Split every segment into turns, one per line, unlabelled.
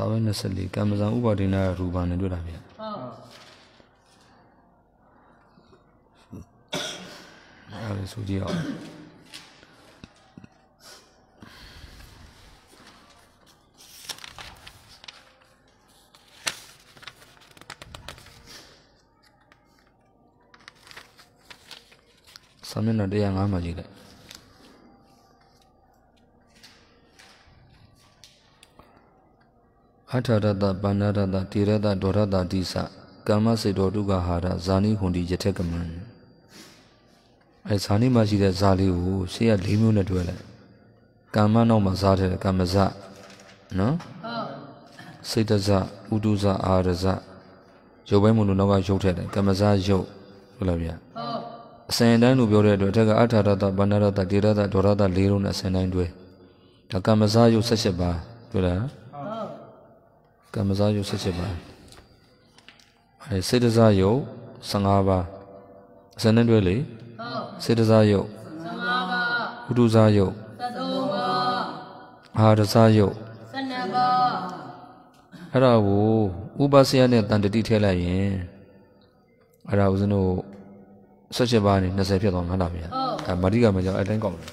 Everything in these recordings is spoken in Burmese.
စာဝဲ24ကမ္မဇံဥပါဒိနာရူပံနဲ့တွေ့တာဗျဟုတ်အဲ့ဒါဆိုကြည့်အောင်စာမျက်နှာ105မှာကြည့်လိုက်အထာရတပဏာရတတိရတဒောရတတိစကာမစေတောတုကဟာရဇာနိဟွန်ဒီယထက်ကမန်အဲဇာနိမှာရှိတဲ့ဇာလေးကိုရှေ့က၄မျိုးနဲ့တွဲလိုက်ကာမနောက်မှာဇာတဲ့ကာမဇနော်စေတဇဥဒုဇအာရဇရုပ်ပိုင်းမလို့နောက်ကရုပ်ထက်တယ်ကာမဇရုပ်ဟုတ်လားဗျာဟုတ်အစဉ်တိုင်းလို့ပြောတဲ့အတွက်အထက်ကအထာရတပဏာရတတိရတဒောရတ၄လုံးနဲ့အစဉ်တိုင်းတွဲဒါကာမဇရုပ်၁၈ပါတွေ့လားကမ္မဇာယုတ်၁၈ပါးအဲစေတဇာယုတ်15ပါးဇနဲ့တွဲလေဟုတ်စေတဇာယုတ်15ပါးဥဒုဇာယုတ်
13ပါး
အာရဇာယုတ်
12ပါး
အဲ့ဒါကိုဥပစယနဲ့တန်တတိထည့်လိုက်ရင်အဲ့ဒါဦးဇင်းတို့၁၈ပါးနေ20ဖြစ်သွားမှာလားဗျာအဲမာတိကမကြောက်အတိုင်းကောင်းတယ်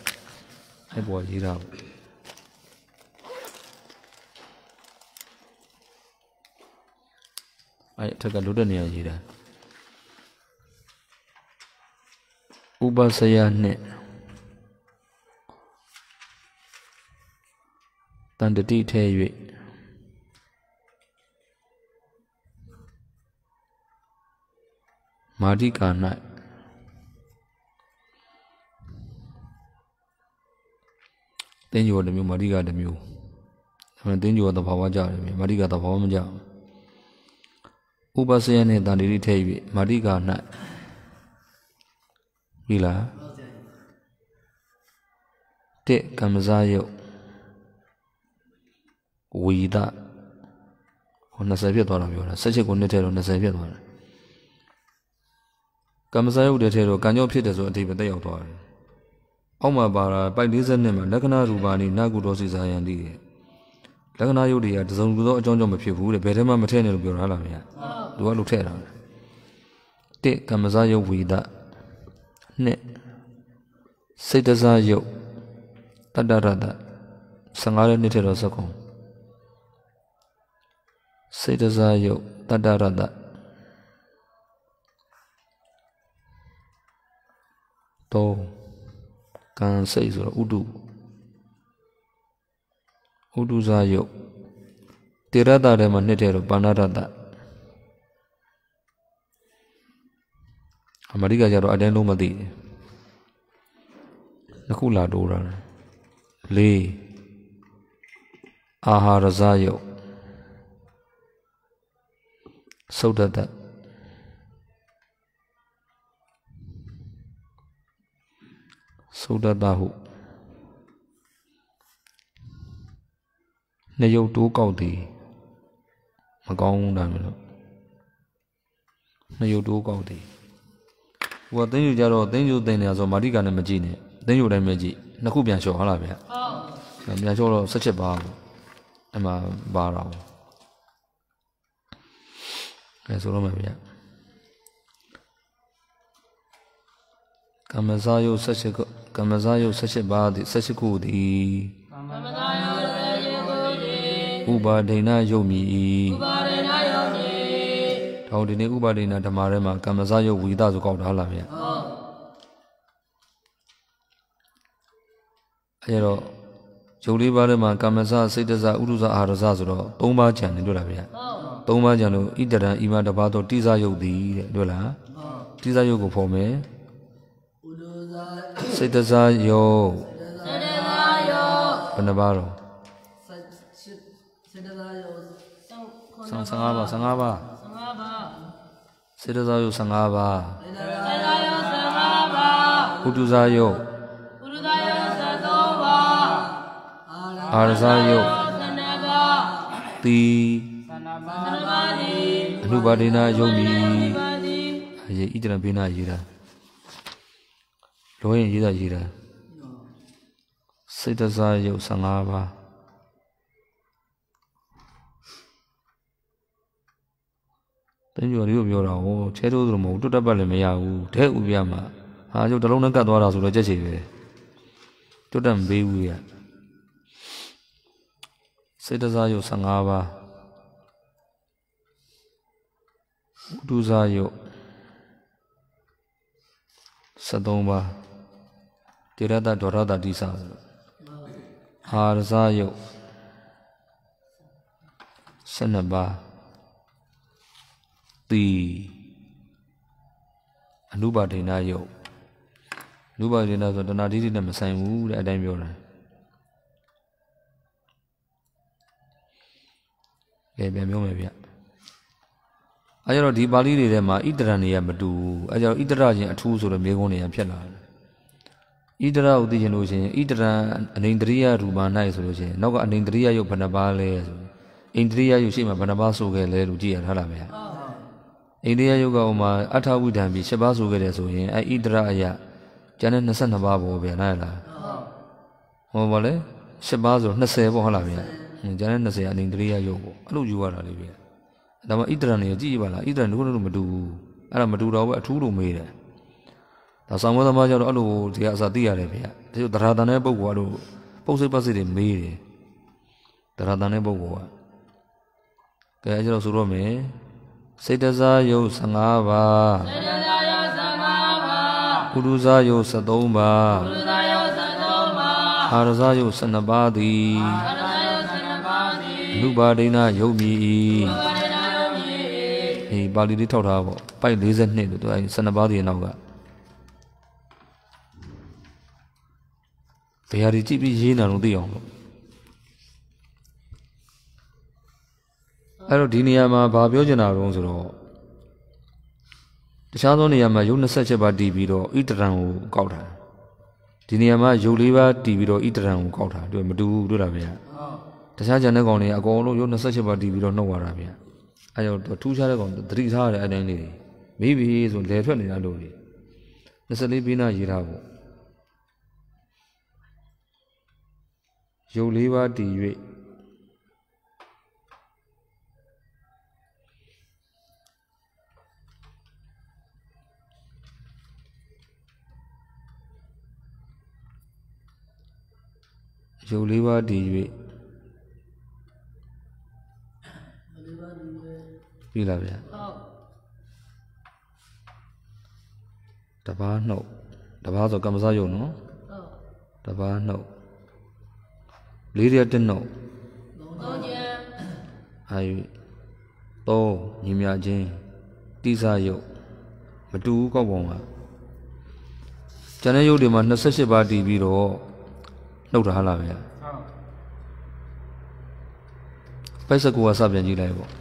အဲ့ပေါ်ရေးတာပေါ့အဲ့အထက်ကလွတ်တဲ့နေရာရေးတာဥပစယနှစ်တန်တတိထဲ၍မာတိကာ၌တင်းကျော်တစ်မျိုးမာတိကာတစ်မျိုးအဲတင်းကျော်သဘာဝကြတယ်မာတိကာသဘာဝမကြဘူးဥပစယနှင့်တန်တိရိထဲ၍မာတိကာ၌ပြီလားတစ်ကမ္မဇယုတ်ဝီဒဟို20ပြည့်သွားတာပြောတာ16ခုနှစ်ထဲတော့20ပြည့်သွားတယ်ကမ္မဇယုတ်တဲ့ထဲတော့ကံကြောင့်ဖြစ်တယ်ဆိုအတိပတက်ရောက်သွားတယ်အောက်မှာပါတာပိုက်40နှစ်မှာလက္ခဏာရူပါနိနာကုတောစီဇာယံတိရဲ့လက္ခဏာယုတ်တွေကတစုံသောအကြောင်းကြောင့်မဖြစ်ဘူးတဲ့ဘယ်ထဲမှမထည့်နဲ့လို့ပြောတာလားမင်းကသူကလို့ထည့်တာတစ်ကမ္မဇယုတ်ဝိဒနှစ်စိတ်တစားယုတ်တတရတ15ရက်နေ့ထဲတော့စကုန်စိတ်တစားယုတ်တတရတ3ကံစိတ်ဆိုတော့ဥဒ္ဓဥဒုဇယုတ်တေရတထဲမှာနှစ်တဲ့တော့ပါဏာရတအမေရိကကျတော့အတန်းလုံးမသိဘူး။နှစ်ခုလာတိုးတာ။လေးအာဟာရဇယုတ်သုဒ္ဓတသုဒ္ဓတဟုနှစ်ရုပ်တိုးကောက်သည်မကောင်းဘူးဒါမျိုးလို့နှစ်ရုပ်တိုးကောက်သည်ဟိုကသိန်းယူကြတော့သိန်းယူသိန်းနေရဆိုမာတိကနဲ့မကြည့်နဲ့သိန်းယူတိုင်းမကြည့်နှစ်ခုပြန်လျှော်ဟုတ်လားဗျဟုတ်ပြန်လျှော်တော့၁၈ပါဘူးအမှပါတော့အဲဆိုတော့မှဗျကမ္မဇာယုတ်၁၈ခုကမ္မဇာယုတ်၁၈ပါသည်၁၈ခုသည်ဥပါဒိဏယုတ်မီ၏ဥပါဒိဏယုတ်မီထောင်ဒီနေ့ဥပါဒိဏဓမ္မထဲမှာ ကမ္မဇယုတ်ဝိသဆိုကောက်ထားလားမြတ်ဟုတ်အဲတော့ယုတ်လေးပါးထဲမှာကမ္မဇစိတ်တဇဥရုဇအာရဇဆိုတော့၃ပါးကြံနေလို့လားဗျာဟုတ်၃ပါးကြံလို့ဣတရံဤမတပါတော့တိဇယုတ်သည်တဲ့တွေ့လားဟုတ်တိဇယုတ်ကိုဖော်မယ်စိတ်တဇယုတ်စိတ်တဇ
ယုတ်ဘယ်နှပါးတော
့15ပါ15ပါ15ပါစေတသာယုတ်15ပါစ
ေတသာယုတ်15ပါ
ဘုဒ္ဓဇာယုတ်
ဘုဒ္ဓဇာယုတ်13ပါ
အာရဇာယုတ်12ပါတိ12
ပါတိ
အနုပါဒိနာယုတ်မီအေးဣတရဘေနာရေးတာလောရင်ရေးတာရေးတာစေတသာယုတ်15ပါတင်းကျော်လေးကိုပြောတာဟောချဲထိုးသလိုမဟုတ်တွတ်တက်ပတ်လည်းမရဘူးဒဲဥပြမှာဟာကျုပ်တလုံးနဲ့ကတ်သွားတာဆိုတော့ကြက်ချေပဲတွတ်တက်မပေးဘူးရစေတစာယုတ်15ပါးဥဒုစာယုတ်73ပါးတေရတဒေါရတတိစာအာရစာယုတ်12ပါးသီအနုပါဒိနာယုတ်နုပါဒိနာဆိုတဏှာဒိဋ္ဌိနဲ့မဆိုင်ဘူးတဲ့အတိုင်းပြောတာကဲပြန်ပြောမယ်ဗျအဲကြတော့ဒီပါဠိတွေထဲမှာဣတရဏတွေကမတူဘူးအဲကြတော့ဣတရချင်းအထူးဆိုတော့မေကုန်းနေရဖြစ်လာတယ်ဣတရဥသိရှင်လို့ရှင်ဣတရအနေန္ဒရိယရူပ၌ဆိုလို့ရှင်နောက်ကအအနေန္ဒရိယယုတ်ဘယ်နှပါလဲဆိုဣန္ဒြိယယုတ်ရှိမှဘယ်နှပါဆိုခဲ့လဲလို့ကြည့်ရထားလားဗျာဟုတ်အိန္ဒိယယောဂဥမာအထာဝိဒံပြီး၈ပါးဆိုခဲ့တယ်ဆိုရင်အဲ့ဣဒရာအယကျန်တဲ့22ပါးပေါ်ပြန်လာလားဟောပါလေ၈ပါးဆို20ပေါ့ဟုတ်လားဗျာကျန်တဲ့20အနိန္ဒရိယယောဂပေါ့အဲ့လိုယူရတာလေဗျာဒါမှဣဒရာနေကြည့်ပါလားဣဒရာတို့တို့မတူဘူးအဲ့ဒါမတူတော့ဘူးအထူးလိုမေးတယ်ဒါဆောင်မသမားကျတော့အဲ့လိုဒီကအစာသိရတယ်ဗျာတချို့တရာတန်တဲ့ပုဂ္ဂိုလ်ကအဲ့လိုပုတ်စိတ်ပတ်စိတ်တွေမေးတယ်တရာတန်တဲ့ပုဂ္ဂိုလ်ကကဲအဲ့ကျတော့ဆိုတော့မယ်စေတစာယုတ်15ပါးစေတစာယုတ
်15ပါ
းကုရုစာယုတ်73ပါးကုရ
ုစာယုတ်73ပါး
အာရစာယုတ်12ပါးသည်အာ
ရစာယုတ်12ပါးသ
ည်လူပါဒိနာယုတ်မြည်၏လူပါဒ
ိနာယုတ်မြည်
၏ဒီပါဠိလေးထောက်ထားပေါ့ပိုက်42လို့သူအဲ12ပါးဒီနောက်ကဘယ်ဟာဒီကြည့်ပြီးရေးနာတော့သိအောင်လို့အဲ့တော့ဒီနေရာမှာဘာပြောချင်တာတုံးဆိုတော့တခြားသောနေရာမှာယုတ်20ချက်ပါတီးပြီးတော့ဣတရံကိုကောက်တာဒီနေရာမှာယုတ်၄ပါးတီးပြီးတော့ဣတရံကိုကောက်တာတွေ့မတူဘူးတွေ့တာဗျာတခြားဂျန်တဲ့ကောင်တွေအကုန်လုံးယုတ်20ချက်ပါတီးပြီးတော့နှုတ်ရတာဗျာအဲ့တော့ထူးခြားတဲ့ကောင်သတိထားရတဲ့အတိုင်းလေးမိပြီဆိုလဲထွက်နေတာလို့လေ24ပိနာရေးထားဖို့ယုတ်၄ပါးတီး၍ရုပ်လေးပါးတည်၍ပြီလားဗျာဟုတ်တဘာနှုတ်တဘာဆိုကမ္မစရုပ်နော်ဟုတ်တဘာနှုတ်လေးရက်တစ်နှုတ်
သုံးချက်
အာယုသုံးညီမြချင်းတိစရုပ်မတူဘူးကောက်ပုံကကျန်တဲ့ရုပ်တွေမှာ28ပါးတည်ပြီးတော့လှုပ်တာလားဗျာပိုက်စကူကစပြန်ကြည့်လိုက်ပေါ့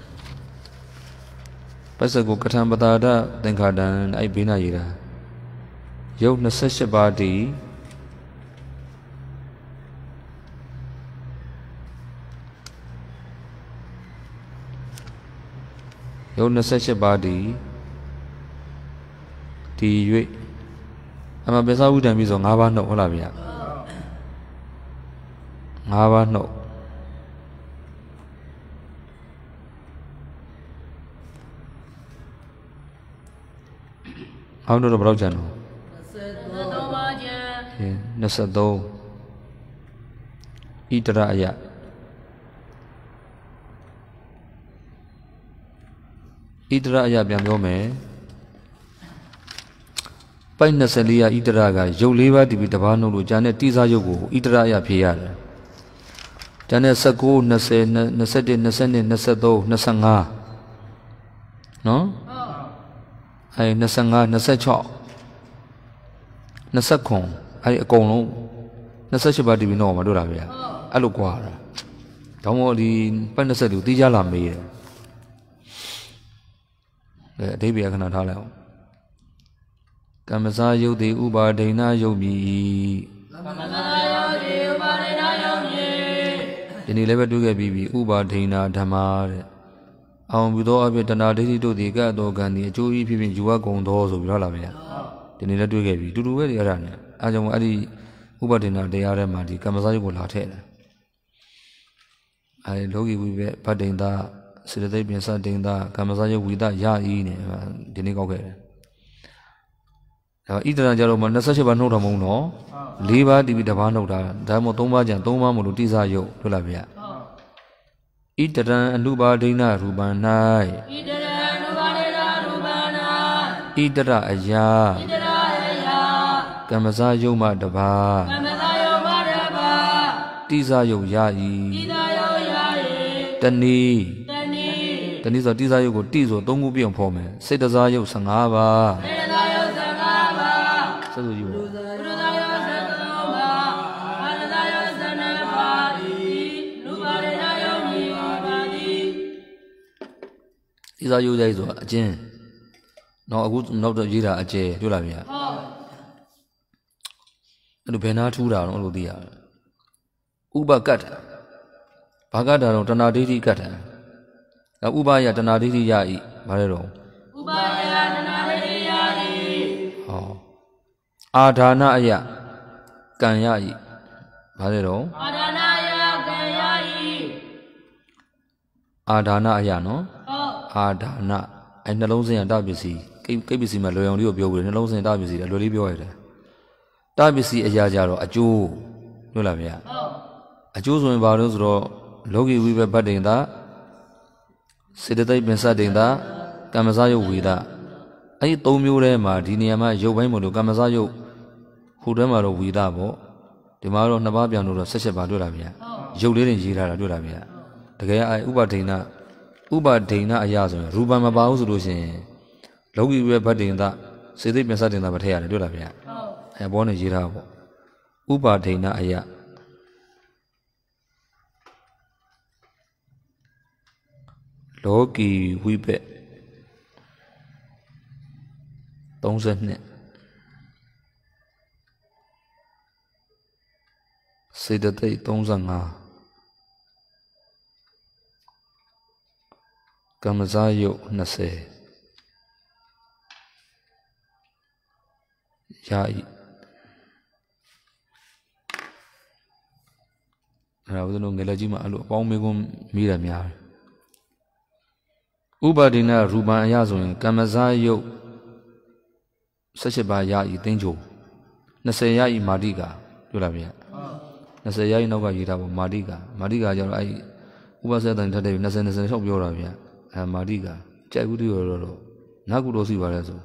ပိုက်စကူကထံပတာဒသင်္ခါတံအဲ့ဘေးနာရေးတာယုတ်28ပါးတည်ယုံ28ပါးဒီဒီ၍အမပစ္စာဝုဒ္ဒံပြီးဆို9ပါးနှုတ်ဟုတ်လားဗျာ၅ပါးနှုတ်အောင်တော့ဘယ်လောက်ကျန်တော့
23ပါးကျန်ဟ
င်း23ဣတရအယဣတရအယပြန်ပြောမယ်ပိုက်24ရာဣတရကရုပ်၄ပါးတည်ပြီးတဘာနှုတ်လို့ကြာတဲ့တိစားရုပ်ကိုဣတရအယဖြေရတယ်ကျန်တဲ့19 20 21 22 23 25နော်အဲ25 26 29အဲဒီအကုန်လုံး28ပါတီဗီနော်မှာတို့တာဗျာအဲ့လိုကွာတာဒါမှမဟုတ်ဒီပတ်20လူတီးကြလာမေးတယ်အဲအဓိပ္ပာယ်ခဏထားလိုက်အောင်ကမ္မစာယုတ်တိဥပါဒိဏယုတ်မိကမ္မစာဒီနေ့လည်းပဲတွေ့ခဲ့ပြီးပြီဥပါဒိဏဓမ္မာတဲ့အောင်ပြုသောအဖြစ်တဏှာဒိဋ္ဌိတို့သည်ကတောကံသည်အကျိုးကြီးဖြစ်ဖြစ်ယူဝကုန်သောဆိုပြီးတော့လာမရဒီနေ့လည်းတွေ့ခဲ့ပြီတူတူပဲဒီအဲ့ဒါနဲ့အားကြောင့်အဲ့ဒီဥပါဒိဏတရားထဲမှာဒီကမ္မစာရုပ်ကိုလာထည့်တယ်အဲဒီလောကီဝိပဲဗတ္တိန်သာစေတသိက်ပြင်စတိန်သာကမ္မစာရုပ်ဝိသရဤနဲ့ဒီနေ့ကောက်ခဲ့တယ်ဒါဣဒရာကြတော့မှ28ပါးနှုတ်တာမဟုတ်နော်၄ပါးတီးပြီးတစ်ပါးနှုတ်တာဒါမှမဟုတ်၃ပါးကြံ၃ပါးမလို့တိစရုပ်တွေ့လားဗျာဣဒရံအနုပါဒိဏရူပံ၌
ဣဒရံအနုပါဒိဏရူပံ
၌ဣဒရအရာဣဒ
ရအရာ
ကမ္မဇယုံမတပါကမ္
မဇယုံမတပါ
တိစရုပ်ရ၏တိစရု
ပ်ရ၏တဏီတဏီတဏီဆိ
ုတိစရုပ်ကိုတိဆို၃ခုပြုံဖော်မယ်စိတ်တစားရုပ်15ပါးစိ
တ်ဆက်စုကြည့
်ပါဘုရားရောသတ
္တမောဘာလသာရောဇနပါတိလူပါရဏယောမိပါတိ
ဒီသာယူတဲ့ဆိုတာအကျဉ်းနော်အခုနောက်တော့ရေးတာအကျဲပြောလာပြန်ဟုတ်အဲ့လိုဘယ်နာထူးတာတော့အဲ့လိုသိရတယ်ဥပကတ္တဘာကတ္တတော့တဏှာဒိဋ္ဌိကတ္တဥပယတဏှာဒိဋ္ဌိယဤဘာလဲတော့
ဥပယတ
အာဒါနအယကံယဤဘာလဲတော့အ
ာဒါနအယကံယဤ
အာဒါနအယနော်ဟုတ်အာဒါနအဲနှလုံးစင်ရတပစ္စည်းကိကိပစ္စည်းမှာလွယ်အောင်လေးကိုပြောဘူးနှလုံးစင်တပစ္စည်းအလွယ်လေးပြောရတယ်တပစ္စည်းအရာကြတော့အကျိုးလို့လားဗျာဟုတ်အကျိုးဆိုရင်ဘာလို့ဆိုတော့လောကီဝိဘတ်ဒိန်တာစေတသိက်ပင်စဒိန်တာကမ္မဇယုတ်ဝေဒအဲ့ဒီ၃မျိုးထဲမှာဒီနေရာမှာရုပ်ပိုင်းမလို့ကမ္မဇယုတ်ခုတွဲမှာတော့ဝီဒပေါ့ဒီမှာတော့နှစ်ပါးပြန်လို့တော့၁၈ပါးတွေ့တာဗျာရုပ်လေးတွေရေးထားတာတွေ့တာဗျာတကယ်အဲဥပဒိဏဥပဒိဏအရာဆိုရင်ရူပံမပါဘူးဆိုလို့ရှိရင်လောကီရဲ့ဗတ်ဒိဏစေသိပ္ပစဒိဏမထည့်ရတယ်တွေ့တာဗျာအဲဘောနဲ့ရေးထားပေါ့ဥပဒိဏအရာလောကီဝိပက်32စေတသိက်35ကမ္မဇယုတ်20ယာဤအဲ့ဒါဦးဇင်းတို့ငယ်လက်ကြီးမှာအဲ့လိုအပေါင်းမင်းကွန်းမိတယ်များတယ်ဥပါဒိနာရူပံအရဆိုရင် ကမ္မဇယုတ်18ပါးယာဤသိန်းကျိုး20ယာဤမာတိကာပြောလာမြန်20ရာခိုင်နှုန်းကယူထားပါမာတိကမာတိကကျတော့အဲ့ဥပစေတန်ထက်တဲ့20 20ရှောက်ပြောတာဗျအဲမာတိကကြိုက်ဘူးတူရောတော့နာကုတော်စီပါလဲဆို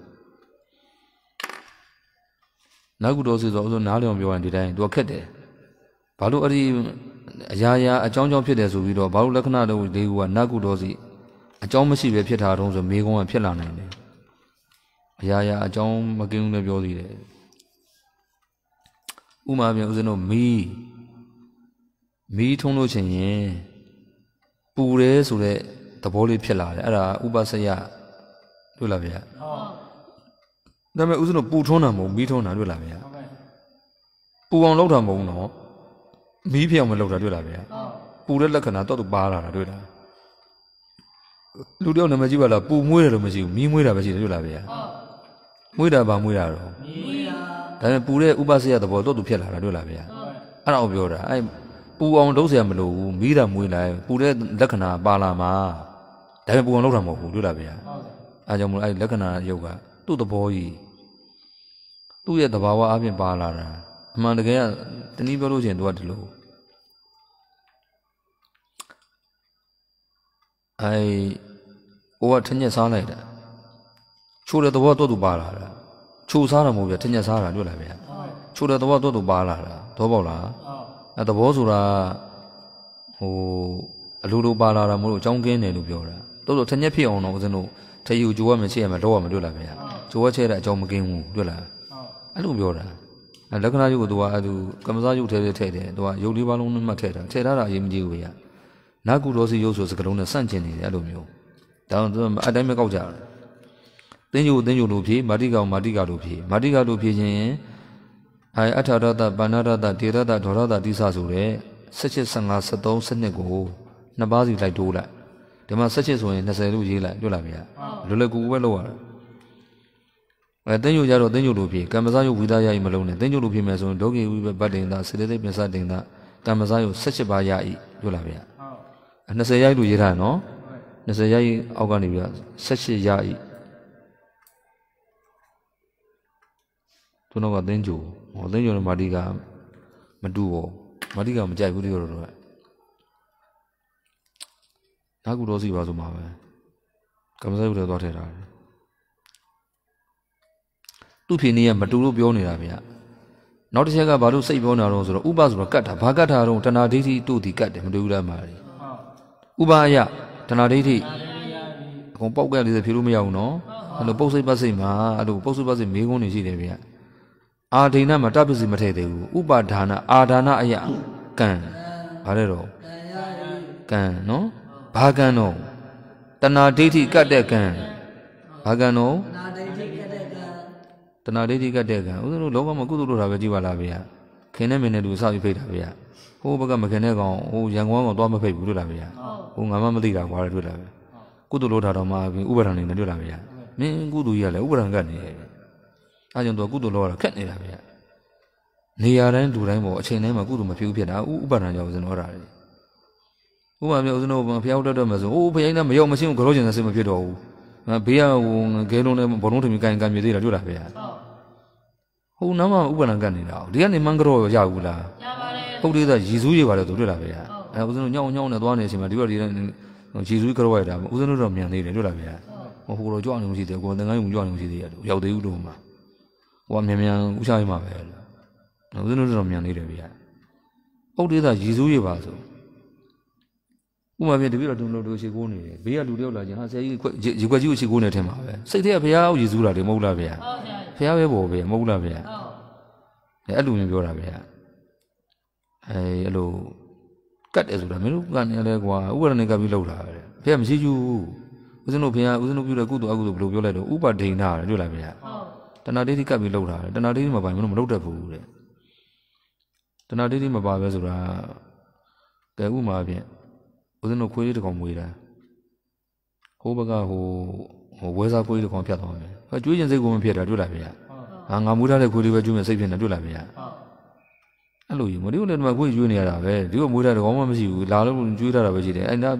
နာကုတော်စီဆိုတော့နားလျောင်ပြောရင်ဒီတိုင်းသူကခက်တယ်ဘာလို့အဲ့ဒီအရာရာအကြောင်းကြောင့်ဖြစ်တယ်ဆိုပြီးတော့ဘာလို့လက္ခဏာတော့လေးခုကနာကုတော်စီ အကြောင်းမရှိပဲဖြစ်တာတုံးဆိုမိကုံးကဖြစ်လာနိုင်တယ်အရာရာ အကြောင်းမကင်းဘူးလည်းပြောသေးတယ်ဥမာပြန်ဦးဇင်းတို့မီးမီးထုံးလို့ရှိရင်ပူတယ်ဆိုတဲ့သဘောလေးဖြစ်လာတယ်အဲ့ဒါဥပစယတွေ့လားဗျာဟုတ်ဒါပေမဲ့ဥစဉ်တို့ပူထုံးတာမဟုတ်မီးထုံးတာတွေ့လားဗျာဟုတ်ပူအောင်လုပ်တာမဟုတ်ဘူးနော်မီးဖြစ်အောင်မလုပ်တာတွေ့လားဗျာပူတဲ့လက္ခဏာတော့သူပါလာတာတွေ့လားလူတယောက်နာမည်ကြီးပါလားပူမွေးတယ်လို့မရှိဘူးမီးမွေးတာပဲရှိတယ်တွေ့လားဗျာမွေးတာပါမွေးတာတော့မီးတာဒါပေမဲ့ပူတဲ့ဥပစရသဘောတော့သူဖြစ်လာတာတွေ့လားဗျာအဲ့ဒါကိုပြောတာအဲ့ပူအောင်လုပ်เสียမလို့ဘူးမိတာမွေးလိုက်ပူတဲ့လက္ခဏာပါလာမှာဒါပေမဲ့ပူအောင်လုပ်တာမဟုတ်ဘူးတွေ့လားဗျာဟုတ်တယ်အားကြောင့်မလို့အဲ့လက္ခဏာရုပ်ကသူ့သဘောကြီးသူ့ရဲ့သဘာဝအပြင်ပါလာတာအမှန်တကယ်ကတနည်းပြောလို့ချင်းသူကဒီလိုအဲဟိုကထညက်စားလိုက်တာချိုးတဲ့သဘောတော့သူပါလာတာချိုးစားတာမဟုတ်ဗျာထညက်စားတာတွေ့လားဗျာချိုးတဲ့သဘောတော့သူပါလာတာသဘောပေါက်လားအဲသဘောဆိုတာဟိုအလိုလိုပါလာတာမလို့အကြောင်းကင်းတယ်လို့ပြောတာတော်တော်ထညက်ဖြစ်အောင်တော့ဦးဇင်းတို့ထယူကြိုးရမယ်ချက်ရမယ်တော့ရမယ်တွေ့လားခင်ဗျာကြိုးရချက်တဲ့အကြောင်းမကင်းဘူးတွေ့လားအဲ့လိုပြောတာလက္ခဏာယုတ်ကသူကအဲ့သူကမ္မစာယုတ်ထဲထဲထည့်တယ်သူကယုတ်လေးပါလုံးနဲ့မှတ်ထည့်တာထည့်ထားတာအရေးမကြီးဘူးဗျာနာကုတော်စီယုတ်ဆိုစကလုံးနဲ့ဆန့်ကျင်နေတယ်အဲ့လိုမျိုးဒါတော့အတိုင်းမကောက်ကြဘူးသင်္ဂျိုသင်္ဂျိုလိုဖြေမာတိကောင်မာတိကလိုဖြေမာတိကလိုဖြေခြင်းအဲအထာဒတဘာနာဒတဒေဒတဒေါရတတိစဆိုတဲ့17 15 73စနစ်ကိုနှစ်ပါးစီလိုက်တိုးလိုက်ဒီမှာ17ဆိုရင်20လို့ရေးလိုက်တွေ့လားဗျာလွယ်လွယ်ကူကူပဲလုပ်ရတာအဲတင်းညိုကြတော့တင်းညိုလိုဖြစ်ကံမစားယုတ်ဝိသယာယီမလုံးနဲ့တင်းညိုလိုဖြစ်မယ်ဆိုရင်ဒုက္ခိဝိဘဗတ်တင်တာစေတသိက်ပင်စတင်တာကံမစားယုတ်17ပါးယာဤတွေ့လားဗျာ20ရိုက်လို့ရေးထားနော်20ရိုက်အောက်ကနေပြီးတော့17ယာဤသူတို့ကတင်းကြို့ဟောသင်းကျော်နဲ့မာတိကမတူဘူးမာတိကမကြိုက်ဘူးတကယ်တော့နာကုတော်စီပါဆိုမှာပဲကမ္မစရုပ်တွေသွားထည့်တာသူ့ဖြစ်နေရမတူလို့ပြောနေတာဗျာနောက်တစ်ချက်ကဘာလို့စိတ်ပြောနေတာတော့ဆိုတော့ဥပဆိုတာကတ်တာဘာကတ်တာတော့တဏှာဒိဋ္ဌိတို့ဒီကတ်တယ်မတူဘူးလားမာရီဥပအယတဏှာဒိဋ္ဌိအကုန်ပေါက်ကလေးဖြေလို့မရဘူးနော်အဲ့လိုပုတ်စိတ်ပတ်စိတ်မှာအဲ့လိုပုတ်စိတ်ပတ်စိတ်မေးခွန်းတွေရှိတယ်ဗျာအာဒိဏမှာတပ်ပစ္စည်းမထည့်သေးဘူးဥပါဒါနာအာဒါနာအယကံဘာလဲတော့ကံနော်ဘာကံတော့တဏှာဒိဋ္ဌိကတ်တဲ့ကံဘာကံတော့တဏှာဒိဋ္ဌိကတ်တဲ့ကံဥစဉ်တို့လောကမှာကုသလို့တာပဲကြည့်ပါလားဗျာခင်နဲ့မင်းနဲ့လူစပြီးဖိတ်တာဗျာဟိုဘက်ကမခင်တဲ့ကောင်ဟိုရန်ကုန်ကောင်သွားမဖိတ်ဘူးလို့လားဗျာဟိုငါမှမသိတာကွာလို့တွေ့လားဗျာကုသလို့တာတော့မှဥပဒဏ်နေတယ်တွေ့လားဗျာမင်းကုသကြီးကလည်းဥပဒဏ်ကနေရဲ့အဲကြောင့်သူကကုသိုလ်လောရခက်နေတာဗျာနေရာတိုင်းလူတိုင်းပေါ်အချိန်တိုင်းမှာကုသိုလ်မပြုဖြစ်တာဥဥပါဒဏ်ကြောင့်ဥစဉ်ဟောတာလေဥပမာမျိုးဥစဉ်ဟောဘုရားတက်တော့မယ်ဆိုအိုးဘုရားနဲ့မရောက်မရှင်းကတော့ကျင်တဲ့စိတ်မဖြစ်တော့ဘူးဘေးကဟိုဂဲလုံးနဲ့ဘုံလုံးထင်ပြီးကန်ကန်မြေသေးတာတွေ့တာဗျာဟိုနားမှာဥပါဒဏ်ကနေတာဒီကနေမန်ကတော့ရဘူးလား
ရပါတယ်ဟုတ်သေးတာရည
်စူးရပါတယ်သူတွေ့တာဗျာအဲဥစဉ်ညောင်းညောင်းနဲ့သွားနေအချိန်မှာဒီဘက်ဒီရည်စူးကတော့ရတာဥစဉ်တို့တော့မြန်သေးတယ်တွေ့တာဗျာဟိုဟိုတော့ကြွအောင်ရှိသေးတယ်ကိုယ်တန်ခိုင်းုံကြွအောင်ရှိသေးတယ်ရောက်သေးဘူးလို့မှာဟိုကမြန်မြန်ဥစားရမှာပဲလို့နော်ဦးဇင်းတို့တော့မြန်နေတယ်ဗျာပုတ်သေးတာရည်စူးရပါဆိုဥမာပြတပည့်တော်သူတို့တို့ရှိခိုးနေတယ်ဘေးကလူတယောက်လာကျင်ဟာဆရာကြီးရေခွက်ကြီးကိုရှိခိုးနေတယ်ထင်ပါပဲစိတ်ထဲကဘုရားအောက်ရည်စူးလာတယ်မဟုတ်လားဗျာဘုရားပဲပေါ်ပဲမဟုတ်လားဗျာဟုတ်အဲ့လိုမျိုးပြောတာဗျာအဲအဲ့လိုကတ်တယ်ဆိုတာမင်းတို့ကနေလဲကွာဥပဒနေကပြီးလောက်တာပဲဘုရားမရှိဘူးဦးဇင်းတို့ဘုရားဦးဇင်းတို့ပြုတဲ့ကုသိုလ်အကုသိုလ်ဘယ်လိုပြောလိုက်တော့ဥပဒိဏတယ်တွေ့လားဗျာဟုတ်တဏှာဒိဋ္ဌိကပ်ပြီးလှုပ်တာတဏှာဒိဋ္ဌိမပိုင်မလို့မလှုပ်တတ်ဘူးတဲ့တဏှာဒိဋ္ဌိမပါပဲဆိုတာကဲဥမာဖြင့်ဦးဇင်းတို့ခွေးလေးတစ်ကောင်မွေးတာဟိုဘကဟိုဟိုဝဲစားခွေးလေးတစ်ကောင်ဖြတ်သွားမယ်ဟောကျွေးခြင်းစိတ်ကိုမဖြစ်တာတွေ့လားဗျာဟာငါမွေးထားတဲ့ခွေးလေးပဲကျွေးမယ်စိတ်ဖြစ်နေတွေ့လားဗျာအဲ့လိုကြီးမလို့လည်းဒီမှာခွေးကျွေးနေရတာပဲဒီကမွေးထားတဲ့ကောင်မှမရှိဘူးလာလို့ကျွေးထားတာပဲရှိတယ်အဲ့ဒါ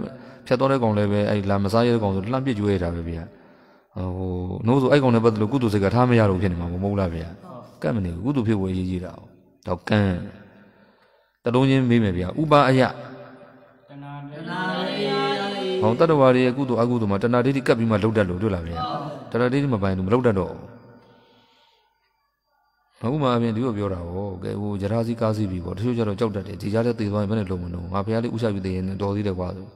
ဖြတ်သွားတဲ့ကောင်လည်းပဲအဲ့လာမစားရတဲ့ကောင်ဆိုလှမ်းပစ်ကျွေးရတာပဲဗျာဟိုနိုးဆိုအဲ့ကောင်နဲ့ပတ်သက်လို့ကုသိုလ်စိတ်ကထားမရတော့ဖြစ်နေမှာမဟုတ်လားဗျာကတ်မနေဘူးကုသိုလ်ဖြစ်ဖို့အရေးကြီးတာတော့ကန်းတလုံးချင်းမေးမယ်ဗျာဥပါအယတဏှာတဏှာဟောတတ္တဝါတွေရဲ့ကုသိုလ်အကုသိုလ်မှာတဏှာဒိဋ္ဌိကပ်ပြီးမှလောက်တတ်လို့တွေ့လားဗျာတဏှာဒိဋ္ဌိမပိုင်ဘူးမလောက်တတ်တော့ဘူးမဟုတ်မှအပြင်ဒီလိုပြောတာဟောကဲဟိုဂျရာစီကားစီပြီပေါ့တချို့ကျတော့ကြောက်တတ်တယ်ဒီကြားထဲသေသွားရင်ဘယ်နဲ့လုံမလို့ငါဖះလေးဥချပြီးသေရင်တော်သေးတယ်ကွာဆို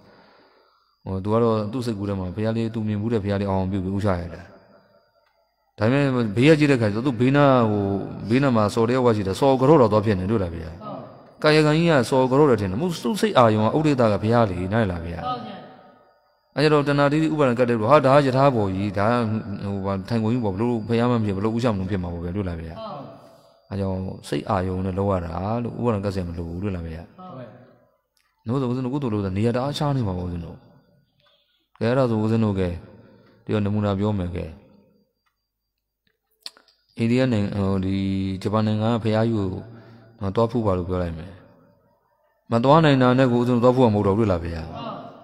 ဟိုသူကတော့သူ့စိတ်ကူးထဲမှာဘုရားလေးသူမြင်မှုတဲ့ဘုရားလေးအောင်ပြုပြီးဥချရတယ်ဒါပေမဲ့ဘေးရကြည့်တဲ့ခါကျတော့သူဘေးနာဟိုဘေးနာမှာစော်တဲ့ဝါရှိတယ်စော်ကြောတော့တော့ဖြစ်နေတို့လားဗျာကာယကံကြီးကစော်ကြောတယ်ထင်တယ်မဟုတ်သူ့စိတ်အာယုံကဥဒိတကဘုရားလေးနိုင်လားဗျာအဲကြတော့တဏှာတိတိဥပါဒံကတ်တယ်လို့ဟာဒါယထာဘော်ကြီးဒါဟိုဘာထိုင်ကုန်ကြီးပေါ့ဘလို့ဘုရားမဖြစ်ဘလို့ဥချမလို့ဖြစ်မှာပေါ့ဗျာတို့လားဗျာအဲကြောင့်စိတ်အာယုံနဲ့လောရတာလို့ဥပါဒံကတ်စရာမလိုဘူးတို့လားဗျာဟုတ်ပါဘူးနိုးဆိုဦးဇင်းတို့ကုသိုလ်လို့နေရာတအားချားနေမှာပေါ့ဦးဇင်းတို့ကဲအဲ့ဒါဆိုဦးဇင်းတို့ကဲဒီတော့နမူနာပြောမယ်ကဲအိန္ဒိယနိုင်ငံဟိုဒီဂျပန်နိုင်ငံကဖျားယူကိုနော်တွားဖူးပါလို့ပြောလိုက်မယ်မတွားနိုင်တာနဲ့ကိုဦးဇင်းတို့တွားဖူးမှာမဟုတ်တော့တွေ့လားဗျာ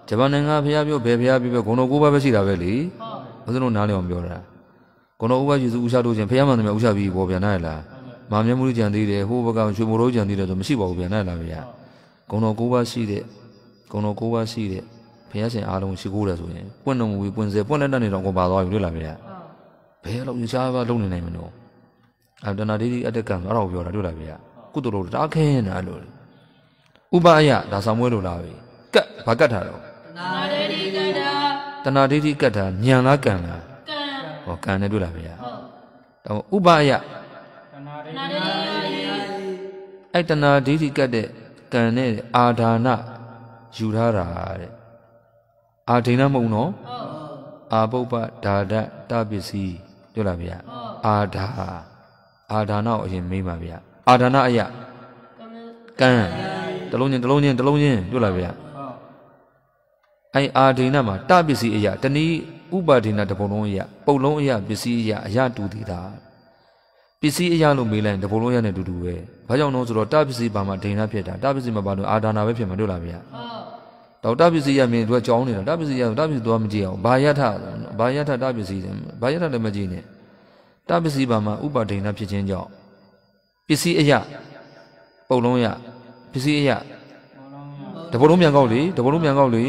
ဂျပန်နိုင်ငံဖျားပြောဘယ်ဖျားပြောပဲဂုဏ်တော်ကိုးပါးပဲရှိတာပဲလေဦးဇင်းတို့နားလည်အောင်ပြောတာဂုဏ်တော်ဥပယေစုဥရှာတို့ချင်းဖျားမှန်တယ်မြဥရှာပြီးပေါ်ပြန်နိုင်လားမာမျက်မှုကြံသေးတယ်ဟိုဘကရွှေမိုးလို့ကြံသေးတယ်ဆိုမရှိပါဘူးပြန်နိုင်လားဗျာဂုဏ်တော်ကိုးပါးရှိတဲ့ဂုဏ်တော်ကိုးပါးရှိတဲ့ဘုရားရှင်အားလုံးရှိခိုးတယ်ဆိုရင်ပွင့်တော်မူပြီးပွင့်စေပွင့်တဲ့တတ်နေတော့ကိုပါသွားပြီတွေ့လားမလားဘယ်လောက်ရှားပါလုံးနေနိုင်မလို့အတဏဒိဋ္ဌိအတ္တကံအဲ့ဒါကိုပြောတာတွေ့လားမလားကုသိုလ်တော်တားခင်းနေတာလို့ဥပအယဒါဆောင်မွေးလို့လားပဲကတ်ဘာကတ်ထားတော့တဏဒိဋ္ဌိကတ်တာညံလားကံလားကံဟောကံနဲ့တွေ့လားမလားဟုတ်တော့ဥပအယအဲ့တဏဒိဋ္ဌိကတ်တဲ့ကံနဲ့အာဒါနယူထားတာတဲ့အာဒိဏမဟုတ်နော်အာပုပ္ပဒါဒတပစ္စည်းပြောလားဗျာအာဓာအာဓာနာကိုအရင်မေးပါဗျာအာဓာနာအယကံတလုံးချင်းတလုံးချင်းတလုံးချင်းပြောလားဗျာအဲအာဒိဏမှာတပစ္စည်းအယတနည်းဥပါဒိဏတပုံလုံးအယပုံလုံးအယပစ္စည်းအယအယတူတည်တာပစ္စည်းအရာလို့မေးလိုက်ရင်တဘုံလုံးရနဲ့တူတူပဲ။ဘာကြောင့်လဲဆိုတော့တပစ္စည်းဘာမှဒိဏဖြစ်တာ။တပစ္စည်းမပါလို့အာဒါနာပဲဖြစ်မှာတို့လားဗျာ။ဟုတ်ဒေါက်တာပစ္စည်းရမင်းတို့ကကြောင်းနေတာတာပစ္စည်းရတာပစ္စည်းသွားမကြည့်အောင်ဘာယထဘာယထတာပစ္စည်းတယ်ဘာယထလည်းမကြည့်နဲ့တာပစ္စည်းဘာမှဥပါဒိဏဖြစ်ခြင်းကြောင့်ပစ္စည်းအယပုံလုံးရပစ္စည်းအယတဘလုံးမြန်ကောက်လေတဘလုံးမြန်ကောက်လေ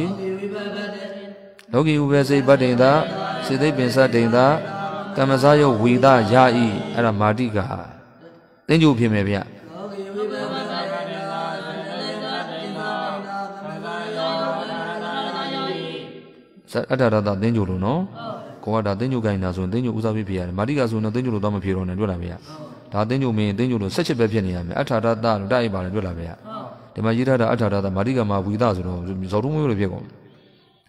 လောကီဥပဲစိတ်ဗတ္တိန်သာစေသိပင်စတိန်သာကမ္မစာယဝီဒယာဤအဲ့ဒါမာတိကသင်္ကြူဖြစ်မယ်ဗျာအတ္တရတသင်္ကြိုလို့နော်ကိုကဒါသင်္ကြိုကိုင်တာဆိုရင်သင်္ကြိုဥစားဖြစ်ဖြစ်ရတယ်မာတိကဆိုရင်တော့သင်္ကြိုလို့တော့မဖြစ်တော့နဲ့တွေ့လာမရဒါသင်္ကြိုမင်းသင်္ကြိုလို့၁၈ပဲဖြစ်နေရမယ်အထာရတလို့တိုက်ပါလေတွေ့လာမရဒီမှာရေးထားတာအထာရတမာတိကမှာဝီသဆိုတော့ဇောတုံးမျိုးတွေဖြစ်ကုန်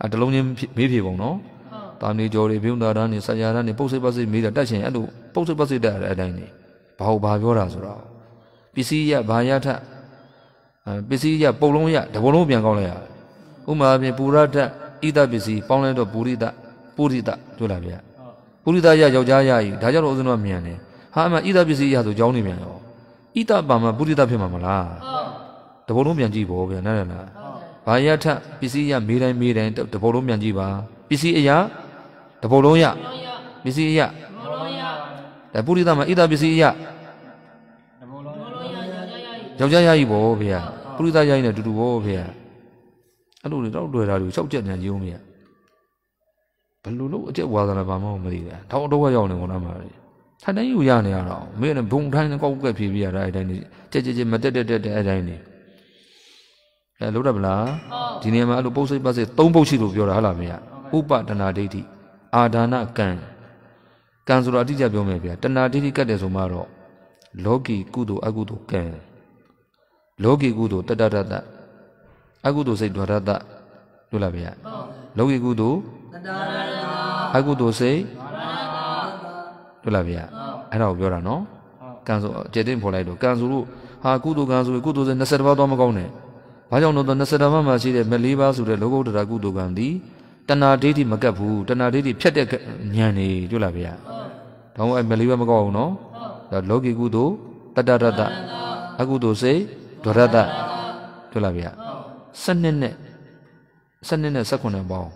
အဲတလုံးချင်းမေးဖြစ်ကုန်နော်တာမီကျော်တွေဘိုံတာတာနေဆရာတာနေပုတ်စိတ်ပတ်စိတ်မေးတာတက်ချင်အဲ့လိုပုတ်စိတ်ပတ်စိတ်တက်ရတဲ့အတိုင်းနေဘာဟုတ်ဘာပြောတာဆိုတော့ပစ္စည်းရဘာရထပစ္စည်းရပုတ်လုံးရတဘလုံးပြန်ကောင်းလိုက်ရဥမာအပြင်ပူရထက်ဣဒပစ္စည်းပေါင်းလိုက်တော့ပုရိဒပုရိဒတို့လားဗျာပုရိဒရယောက်ျားရည်ဒါကြတော့ဦးဇင်းတို့ကမြန်တယ်ဟာအမှဣဒပစ္စည်းရဆိုကြောင်းနေမြန်ရောဣဒပါမှာပုရိဒဖြစ်မှာမလားတဘုံလုံးပြန်ကြည့်ပေါ့ဗျာနားရလားဘာယထပစ္စည်းရမေးတိုင်းမေးတိုင်းတဘုံလုံးပြန်ကြည့်ပါပစ္စည်းအရာတဘုံလုံးရပစ္စည်းအရာတပုရိဒမှာဣဒပစ္စည်းအရာယောက်ျားရည်ပေါ့ဗျာပုရိဒရည်နဲ့အတူတူပေါ့ဗျာအဲ့လိုတွေတော့တွေ့တာတွေရှောက်ကြက်မြန်ရုံးမရဘလို့လို့အကျက်ဝါသနာဘာမှမသိဘူးထောက်တော့ရောက်နေကုန်တာမှာထိုင်တိုင်းယူရနေရတော့မင်းကဘုံထိုင်းကောက်ကက်ဖြေပြရတာအဲ့တိုင်းကြက်ကြက်ကြက်မတက်တက်တက်တက်အဲ့တိုင်းနေအဲလို့ရမလားဒီနေရာမှာအဲ့လိုပုတ်စိတ်ပတ်စိတ်သုံးပုတ်ရှိလို့ပြောတာဟုတ်လားမင်းကဥပဒနာဒိဋ္ဌိအာဒါနကံကံဆိုတော့အတိအကျပြောမယ်ဗျာတဏှာဒိဋ္ဌိကတ်တယ်ဆိုမှတော့လောကီ ကုသိုလ်အကုသိုလ်ကံလောကီကုသိုလ်တတတတအကုသိုလ်စိတ်ဒွါရတလို့လာပြရလောကီကုသိုလ်အကုသိုလ်စိတ်လို့လာပြရအဲ့ဒါကိုပြောတာနော်ကံဆိုကျေတင်ဖော်လိုက်တော့ကံဆိုလို့ဟာကုသိုလ်ကံဆိုကုသိုလ်စိတ်20ပါးတော့မကောင်းနဲ့ဘာကြောင့်လို့တော့20ပါးမှရှိတဲ့မလေးပါးဆိုတဲ့လောကုတ္တရာကုသိုလ်ကံဒီတဏှာဒိဋ္ဌိမကပ်ဘူးတဏှာဒိဋ္ဌိဖြတ်တဲ့ဉာဏ်နေတွေ့လားဗျာ။ဒါမှမဟုတ်မလေးပဲမကောက်အောင်နော်။ဒါလောကီကုသိုလ်တတတတအကုသိုလ်စိတ်ဒရတတွေ့လားဗျာ12နဲ့12နဲ့18ပေါင်း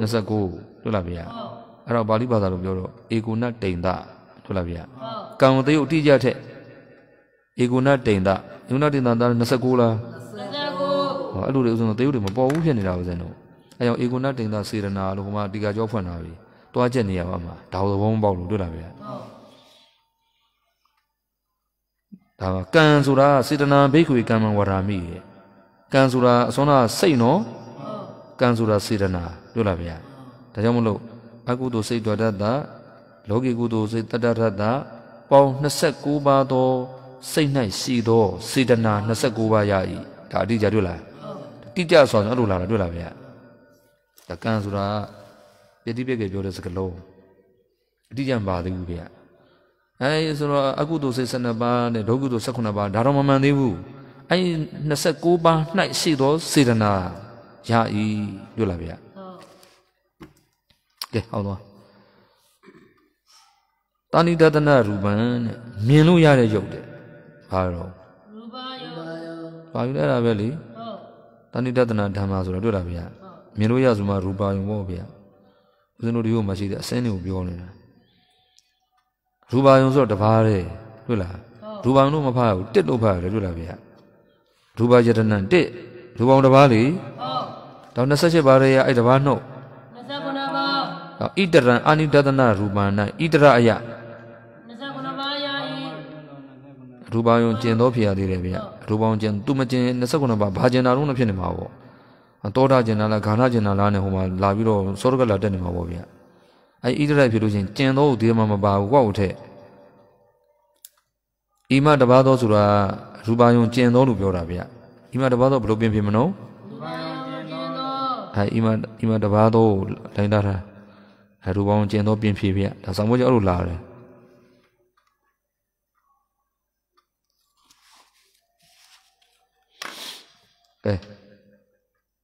29တွေ့လားဗျာအဲ့တော့ပါဠိဘာသာလိုပြောတော့အေကုဏတိန်တတွေ့လားဗျာကံတယုတ်အတိအကျထက်အေကုဏတိန်တအေကုဏတိန်တသား29လား
29ဟ
ောအဲ့လိုတွေဥစဉ်တော့တယုတ်တွေမပေါ်ဘူးဖြစ်နေတာဥစဉ်တော့အဲကြောင့်အေကုဏတိန်တစေရနာလို့ဟိုမှာဒီကကြောဖွင့်လာပြီတွားချက်နေရပါမှာဒါသဘောမပေါက်လို့တွေ့လားဗျာဟုတ်ဒါပါကံဆိုတာစေတနာဘိက္ခွေကံမဝရာမိရဲ့ကံဆိုတာအစွမ်းသာစိတ်နော်ကံဆိုတာစေတနာပြောလားဗျာဒါကြောင့်မလို့အကုသိုလ်စိတ်တော်တတ်တာလောကီကုသိုလ်စိတ်တတ္တတ္တပေါင်း29ပါးသောစိတ်၌ရှိသောစေတနာ29ပါးရ၏ဒါအတိအကျတွေ့လားတိကျဆိုအောင်အဲ့လိုလာတာတွေ့လားဗျာဒါကံဆိုတာပြတိပြည့်ကပြောတဲ့စကားလုံးအတိအကျမပါသေးဘူးဗျာအဲဆိုတော့အကုသိုလ်စိတ်12ပါးနဲ့ဒုကုသိုလ်18ပါးဒါတော့မမှန်သေးဘူးအဲ29ပါး၌ရှိသောစေတနာရဤတွေ့လားဗျာဟုတ်ကဲဟောတော့တာဏိတတနာရူပံတဲ့မြင်လို့ရတဲ့ရုပ်တဲ့ဘာရော
ရူပယောဘာယူ
လဲတာပဲလေဟုတ်တာဏိတတနာဓမ္မဆိုတာတွေ့လားဗျာမြင်လို့ရဆိုမှရူပယုံပေါ့ဗျာဦးဇင်းတို့ဒီလိုမှရှိတဲ့အစင်းတွေကိုပြောနေတာရူပါယုံဆိုတော့တပါးတဲ့တွေ့လားရူပါယုံတို့မဖတ်ဘူးတစ်လို့ဖတ်ရတယ်တွေ့လားဗျာရူပါယတနံတစ်ရူပါယုံတပါးလေဟုတ်တော့28ပါးရဲ့အဲ့တပါးနှုတ်29ပါးတော့ဣတရံအာနိဒသနရူပါဏဣတရအယ
29ပါးယာယိ
ရူပါယုံကျင်တော့ဖြစ်ရသေးတယ်ဗျာရူပါယုံကျင်သူမကျင်29ပါးဘာကျင်တာတော့မဖြစ်နေမှာပေါ့တောတာကျင်တာလားဂါနာကျင်တာလားနဲ့ဟိုမှာလာပြီးတော့စောရကလာတက်နေမှာပေါ့ဗျာအဲဣဒရိုက်ဖြစ်လို့ရှိရင်ကျင်သောဒီမှာမပါဘူးဝတ်ဟုတ်ထက်ဣမတပါသောဆိုတာ ရူပါယုံကျင်သောလို့ပြောတာဗျဣမတပါသောဘယ်လိုပြင်ဖြစ်မလို့ရူပါယုံကျင်သောအဲဣမဣမတပါသောလိုင်းတာတာအဲရူပါယုံကျင်သောပြင်ဖြစ်ဗျဒါဆောင်မကျအဲ့လိုလာတယ်ကဲ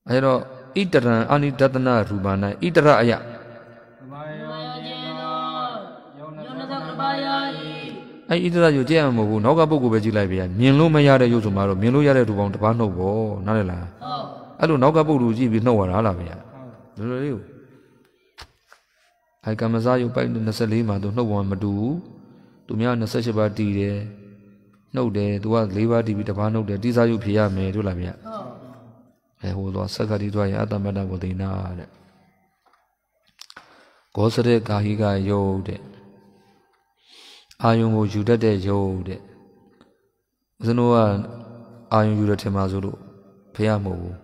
အဲတော့ဣတရံအနိတတနာရူပါဏဣတရအယအဲ့ဣဒရာယုတ်ကြည့်ရမှာမဟုတ်ဘူးနောက်ကပုဂ္ဂိုလ်ပဲကြည့်လိုက်ပြန်မြင်လို့မရတဲ့ယုတ်ဆိုမှတော့မြင်လို့ရတဲ့ဒူပေါင်းတစ်ပါးနှုတ်ပေါ့နားလည်လားဟုတ်အဲ့လိုနောက်ကပုဂ္ဂိုလ်ကြည့်ပြီးနှုတ်ရတာလားဗျာဟုတ်လိုလိုလေးကိုခိုင်ကမစားယုတ်ပိုက်24မှာသူနှုတ်ပေါ်မတူဘူးသူများ28ပါးတည်တယ်နှုတ်တယ်သူက၄ပါးတည်ပြီးတစ်ပါးနှုတ်တယ်တိစားယုတ်ဖြေရမယ်တို့လားဗျာဟုတ်အဲဟိုသွားဆက်ကတိသွားရအတ္တမတ္တဝတိနာတဲ့ကောစရေကာဟိကယုတ်တဲ့အာယုံကိုယူတတ်တဲ့ယုံတဲ့ဦးဇင်းတို့ကအာယုံယူတယ်ထင်ပါစို့လို့ဖះမဟုတ်ဘူး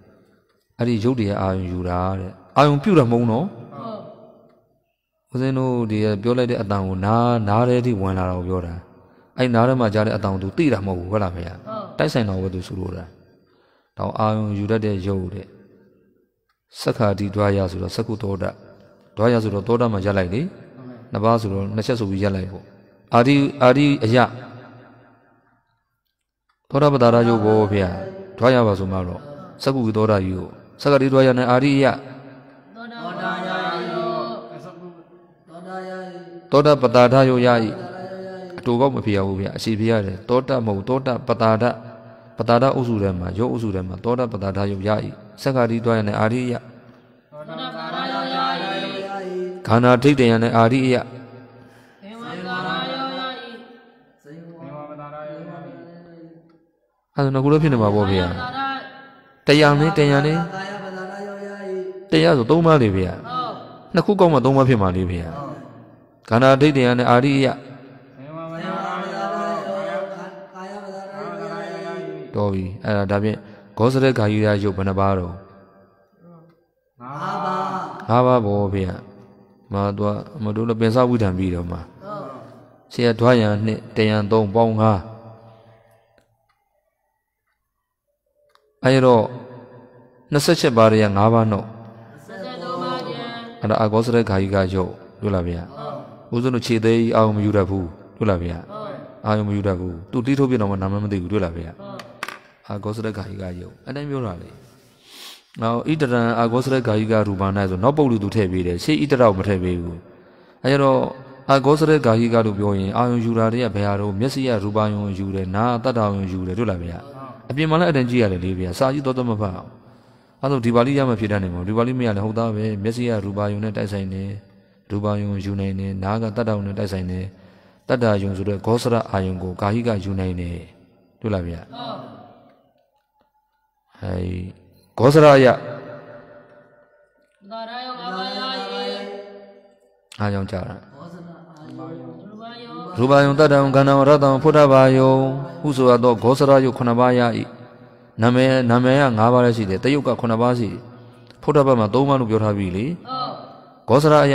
အဲ့ဒီရုပ်တရားအာယုံယူတာတဲ့အာယုံပြုတ်တာမဟုတ်နော်ဦးဇင်းတို့ဒီပြောလိုက်တဲ့အတန်ကိုနားနားတဲ့ထိဝင်လာတော့ပြောတာအဲ့နားထဲမှာကြားတဲ့အတန်ကိုသူသိတာမဟုတ်ဘူးဟုတ်လားဖះတိုက်ဆိုင်တော်ပဲသူဆိုလိုတာတော့အာယုံယူတတ်တဲ့ယုံတဲ့စက္ခာတိဒွါရဆိုတော့စက္ကုတောဒဒွါရဆိုတော့တောဒမှာရက်လိုက်လေနှစ်ပါးဆိုတော့နှစ်ချက်ဆိုပြီးရက်လိုက်ပေါ့အာရိအာရိအယသောတာပတ္တာရုပ်ဘောဖေဟာထွားရပါဆိုမှတော့သက္ကုသောတာယူကိုသက္ကတိထွားရနဲ့အာရိယသောတာပတ္တာရုပ်ရဤအတူပေါက်မဖြစ်ရဘူးဗျာအစီပြရတယ်သောတာမဟုတ်သောတာပတ္တာပတ္တာဥစုထဲမှာရုပ်ဥစုထဲမှာသောတာပတ္တာရုပ်ရဤသက္ကတိထွားရနဲ့အာရိယ
ခန္ဓာဒိဋ္ဌိယနဲ့အာရိယ
အဲ့ဒါတော့ခုလိုဖြစ်နေမှာပေါ့ဗျာတရားနဲ့တရားနဲ့တရားဆိုသုံးပါးလေဗျာနှစ်ခုကောက်မှသုံးပါးဖြစ်မှာလေဗျာခန္ဓာဒိဋ္ဌိယနဲ့အာရိယတော်ပြီအဲ့ဒါဒါဖြင့်ဂောစရက်ဂါယိယရုပ်ဘယ်နှပါတော့၅ပါး၅ပါးပေါ့ဗျာမာတော့မတို့လည်းပင်စဝိဓံပြီးတော့မှာဆရာဓွားရံနှစ်တယံ၃ပေါင်း၅အဲတော့28ပါးရ5ပါးနော်23ပါးဗျာအဲ့ဒါအကောစရခါကြီးကရုပ်တို့လားဗျာဟုတ်ဦးဇုံတို့ခြေသေးအာရုံမယူတတ်ဘူးတို့လားဗျာဟုတ်အာရုံမယူတတ်ဘူးသူတီးထုတ်ပြတော့မှနာမမသိဘူးတို့လားဗျာဟုတ်အာကောစရခါကြီးကရုပ်အဲ့တိုင်းပြောတာလေနောက်ဣတရံအာဂောစရဂာယိကရူပနာဆိုနောက်ပုတ်လူသူထည့်ပေးတယ်ရှေ့ဣတရောက်မထည့်ပေးဘူးအဲကြတော့အာဂောစရဂာယိကလို့ပြောရင်အာယုံယူတာတွေကဘယ်ဟာတော့မျက်စိရရူပယုံယူတယ်နာအတ္တယုံယူတယ်တို့လားဗျာအပြင်မှာလည်းအတန်ကြည့်ရတယ်လေဗျာစာကြီးတော်တော်မဖတ်အောင်အဲ့တော့ဒီပါဠိရမှဖြစ်တတ်နေမှာဒီပါဠိမရလည်းဟုတ်သားပဲမျက်စိကရူပါယုံနဲ့တိုက်ဆိုင်နေရူပါယုံယူနိုင်နေနားကတတ္တဝုံနဲ့တိုက်ဆိုင်နေတတ္တယုံဆိုတဲ့ဂောစရအာယုံကိုဂာဟိကယူနိုင်နေတွေ့လားဗျာအဲဂောစရယဒါရယောကဘာယအာကြောင့်ကြတာရူပယုံတတံခန္ဓာရတံဖုဒ္ဓဘာယုံဟုဆိုရသောဂောစရယု9ပါးရဤနာမည်နာမည်က9ပါးလည်းရှိတယ်တယုတ်က9ပါးရှိတယ်ဖုဒ္ဓဘာမှာ3ပါးလို့ပြောထားပြီလေဂောစရအယ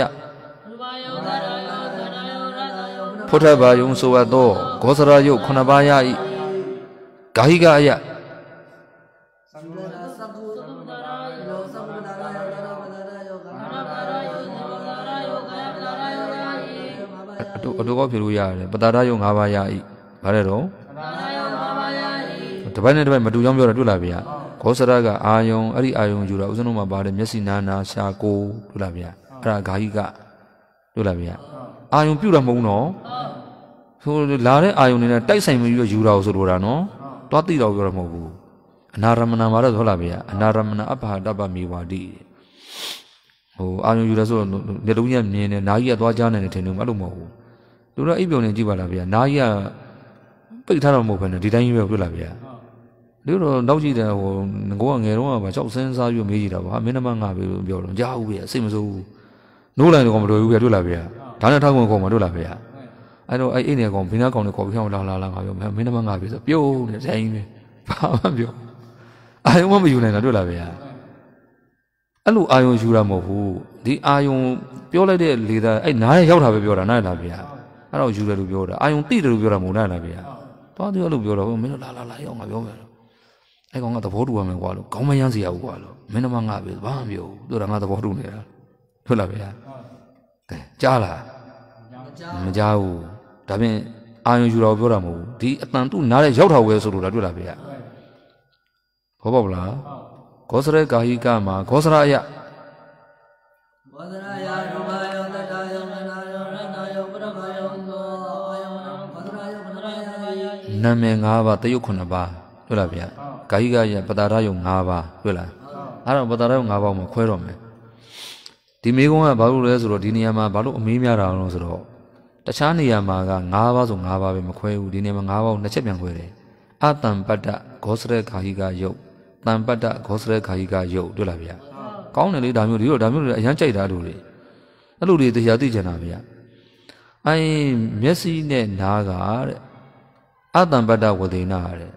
ဖုဒ္ဓဘာယုံဆိုရသောဂောစရယု9ပါးရဤဂ ाहि ကအယတို့အတူကောက်ဖြေလို့ရတယ်ပတာရယုံ၅ပါးရဤဗါတယ်တော့ပတာရယုံ၅ပါးရဤတပိုင်းနဲ့တပိုင်းမတူကြောင်းပြောတာတွေ့လားဗျာခောစရကအာယုံအဲ့ဒီအာယုံယူတာဥစဉ်တို့မှာပါတယ်မျက်စိနာနာရှာကိုတွေ့လားဗျာအဲ့ဒါဂါဟိကတွေ့လားဗျာအာယုံပြုတ်တာမဟုတ်နော်ဆိုလာတဲ့အာယုံတွေနဲ့တိုက်ဆိုင်ပြီးတော့ယူတာကိုဆိုလိုတာနော်တွားသိတော့ပြောတာမဟုတ်ဘူးအနာရမဏမှာတော့ဟုတ်လားဗျာအနာရမဏအပ္ပဟာတပ္ပမေဝါတိဟိုအာယုံယူရဆိုတော့လက်လုံးရမြင်နေနာကြီးကသွားကြားနေတယ်ထင်တယ်မအဲ့လိုမဟုတ်ဘူးသူတော့အိပ်ပြုံနေကြည့်ပါလားဗျာနားကြီးကပိတ်ထားတော့မဟုတ်ဘဲနဲ့ဒီတိုင်းကြီးပဲပြုတ်လာဗျာတို့တော့နောက်ကြည့်တယ်ဟိုငကိုကငယ်တော့ကဗာကြောက်စင်းစားပြီးမေးကြည့်တာဗာမင်းနမငါပဲလို့ပြောတော့ကြားဘူးဗျာစိတ်မစိုးဘူးနိုးလိုက်တော့မတော်ဘူးဗျာတွေ့လာဗျာဒါနဲ့ထောက်ဝင်ကောင်မတွေ့လာဗျာအဲ့တော့အဲ့အိမ်နေကောင်ဘင်းနာကောင်တွေခေါ်ပြီးဟောင်းလာလာလာငါပြောမင်းနမငါပဲဆိုပြုတ်နေတိုင်းပဲဘာမှပြောအာယုံမမယူနိုင်တာတွေ့လာဗျာအဲ့လိုအာယုံယူတာမဟုတ်ဘူးဒီအာယုံပြောလိုက်တဲ့လေသားအဲ့နားရောက်တာပဲပြောတာနားရလားဗျာအဲ့တော့ယူတယ်လို့ပြောတာအာယုံတိတယ်လို့ပြောတာမဟုတ်လားဗျာသွားသူအဲ့လိုပြောတော့မင်းတို့လာလာလာရအောင်ငါပြောမယ်လို့အဲ့ကောင်ကသဘောတူရမယ်ကွာလို့ခေါင်းမရမ်းစရာဘူးကွာလို့မင်းတို့မှငါပြောဘာမှမပြောဘူးသူကငါသဘောတူနေတာဟုတ်လားဗျာကဲကြားလားမကြားဘူးဒါပြင်အာယုံယူတာကိုပြောတာမဟုတ်ဘူးဒီအတန်တုနားတဲ့ရောက်တာဝဲဆိုလို့လားတွေ့လားဗျာဘောပေါက်လားဂောစရကာဟိကမှာဂောစရအယဂောစရအယနာမည်၅ပါးတယုတ်9ပါးတွေ့လားဗျာကာယိကယပတာရယုံ၅ပါးတွေ့လားအဲ့တော့ပတာရယုံ၅ပါးမှာခွဲတော့မယ်ဒီမိကုံးကဘာလို့လဲဆိုတော့ဒီနေရာမှာဘာလို့အမေးများတာလဲဆိုတော့တခြားနေရာမှာက၅ပါးဆို၅ပါးပဲမခွဲဘူးဒီနေရာမှာ၅ပါးကိုနှစ်ချက်ပြန်ခွဲတယ်အတံပတ္တဂောစရခာဟိကယုတ်တံပတ္တဂောစရခာဟိကယုတ်တွေ့လားဗျာကောင်းတယ်လေဒါမျိုးဒီလိုဒါမျိုးတွေအရန်ကြိုက်တာလို့လေအဲ့လိုတွေတရားသိကြတာဗျာအဲမျက်စိနဲ့နားကတဲ့အတံပတ္တဝတိနာတဲ့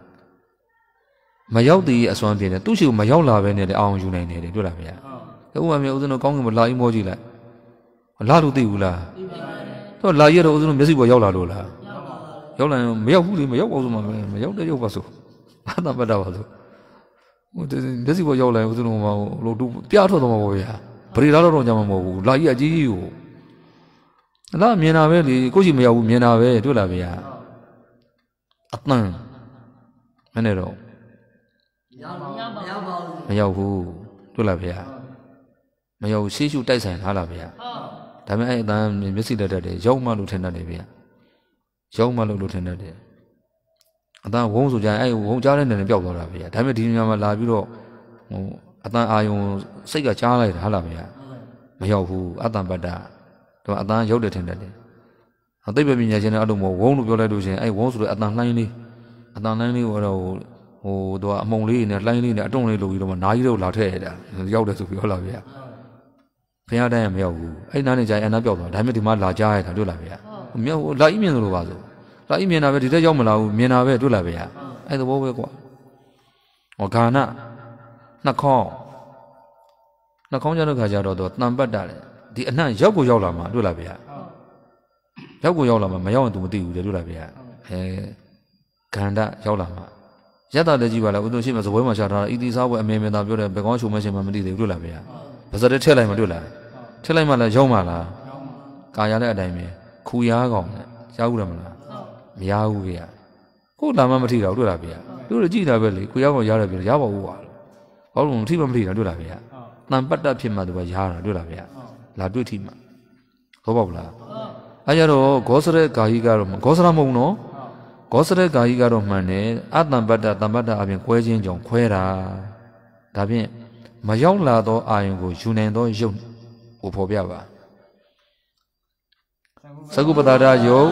မရောက်သေးအစွမ်းပြင်းတယ်သူ့ရှိကိုမရောက်လာပဲနဲ့လေအောင်ယူနိုင်တယ်တွေ့လားမရဟုတ်ဥပမာမျိုးဦးဇင်းတို့ကောင်းကင်ဘလာအိမောကြီးလိုက်လာလို့သိဘူးလားသိပါဘူးတော့လာရတော့ဦးဇင်းတို့မျက်စိပေါ်ရောက်လာလို့လားရောက်လာရင်မရောက်ဘူးလေမရောက်ပါဘူးမှမရောက်တဲ့ရောက်ပါဆိုအတံပတ္တပါဆိုဟိုမျက်စိပေါ်ရောက်လာရင်ဦးဇင်းတို့မှလို့တူပြထွက်တော့မှာပေါ့ဗျာဗရီလာတော့တော့ကြမှာမဟုတ်ဘူးလာကြီးအကြီးကြီးကိုလာမြင်တာပဲလေကိုရှိမရောက်ဘူးမြင်တာပဲတွေ့လားဗျာအတန်မနဲ့တော့မရောက်ဘူးတွေ့လားဗျာမရောက်ရှေးရှုတိုက်ဆိုင်လားလားဗျာဒါပေမဲ့အဲ့အတန်မျက်စိတက်တက်တယ်ရောက်မှလို့ထင်တတ်တယ်ဗျာရောက်မှလို့လို့ထင်တတ်တယ်အတန်ဝုန်းဆိုကြရင်အဲ့ဝုန်းကြားတဲ့နယ်နဲ့ပျောက်သွားတာဗျာဒါပေမဲ့ဒီနေရာမှာလာပြီးတော့ဟိုအတန်အာယုံစိတ်ကကြားလိုက်တာဟုတ်လားဗျာမရောက်ဘူးအတန်ပတ္တတော့အတန်ရောက်တယ်ထင်တယ်နော်သိပ္ပံပညာရှင်တွေအဲ့လိုမဟုတ်ဝုန်းလို့ပြောလိုက်လို့ရှင်အဲ့ဝုန်းဆိုတဲ့အတန်လှိုင်းလေးအတန်လှိုင်းလေးဟိုတော့ဟိုသူကအမုံလေးနဲ့လှိုင်းလေးနဲ့အတွန့်လေးလုပ်ပြီးတော့နားကြီးတော့လာထည့်ရတာရောက်တယ်ဆိုပြောလာဗျာဖခင်တန်းရမရောက်ဘူးအဲ့နားနေကြရင်အနားပြောက်သွားဒါမှမဟုတ်ဒီမှာလာကြရတာတွေ့လာဗျာမြောက်လာဤမြင်လို့ပါဆိုလာဤမြင်တာပဲဒီတက်ရောက်မလာဘူးမြင်တာပဲတွေ့လာဗျာအဲ့သဘောပဲကွာဟောဂါနနှခေါင်းနှခေါင်းကြတဲ့ခါကျတော့သူတန်ပတ်တာလေဒီအနှံ့ရောက်ကိုရောက်လာမှတွေ့လာဗျာရောက်ကိုရောက်လာမှာမရောက်ရင် तू မသိဘူးလေတို့လာပြရအဲဂန္ဓရောက်လာမှာရတာလည်းကြည့်ပါလားဥဒုံရှိမှာသပွဲမှာရှာထားတာဤတိစားပွဲအမေမေသာပြောတယ်ဘယ်ကောင်းရှုံမရှိမှမသိသေးဘူးတို့လာပြရပါဇက်တက်ထည့်လိုက်မှတို့လာထည့်လိုက်မှလည်းရောက်မှာလားကာရလည်းအတိုင်းပဲခူရားကောင်နဲ့ရောက်ဘူးလားမလားမရဘူးပြရကိုလာမှမထိတာတို့လာပြရတို့ကြည့်တာပဲလေခူရားကောင်ရတယ်ပြရပါဘူးပါဘာလို့မထိမှမထိတာတို့လာပြရတန်ပတ်တတ်ဖြစ်မှသူကရတာတို့လာပြရလာတွေ့ထိမှဟုတ်ပါဘူးလားအဲကြတော့ဂောစရကာယီကတော့ဂောစရမဟုတ်နော်ဂောစရကာယီကတော့မှန်တယ်အတံပတ္တတံပတ္တအပြင်ခွဲခြင်းကြောင့်ခွဲတာဒါဖြင့်မရောက်လာသောအာယုံကိုယူနိုင်သောယုတ်ကိုဖော်ပြပါသကုပတာရယုတ်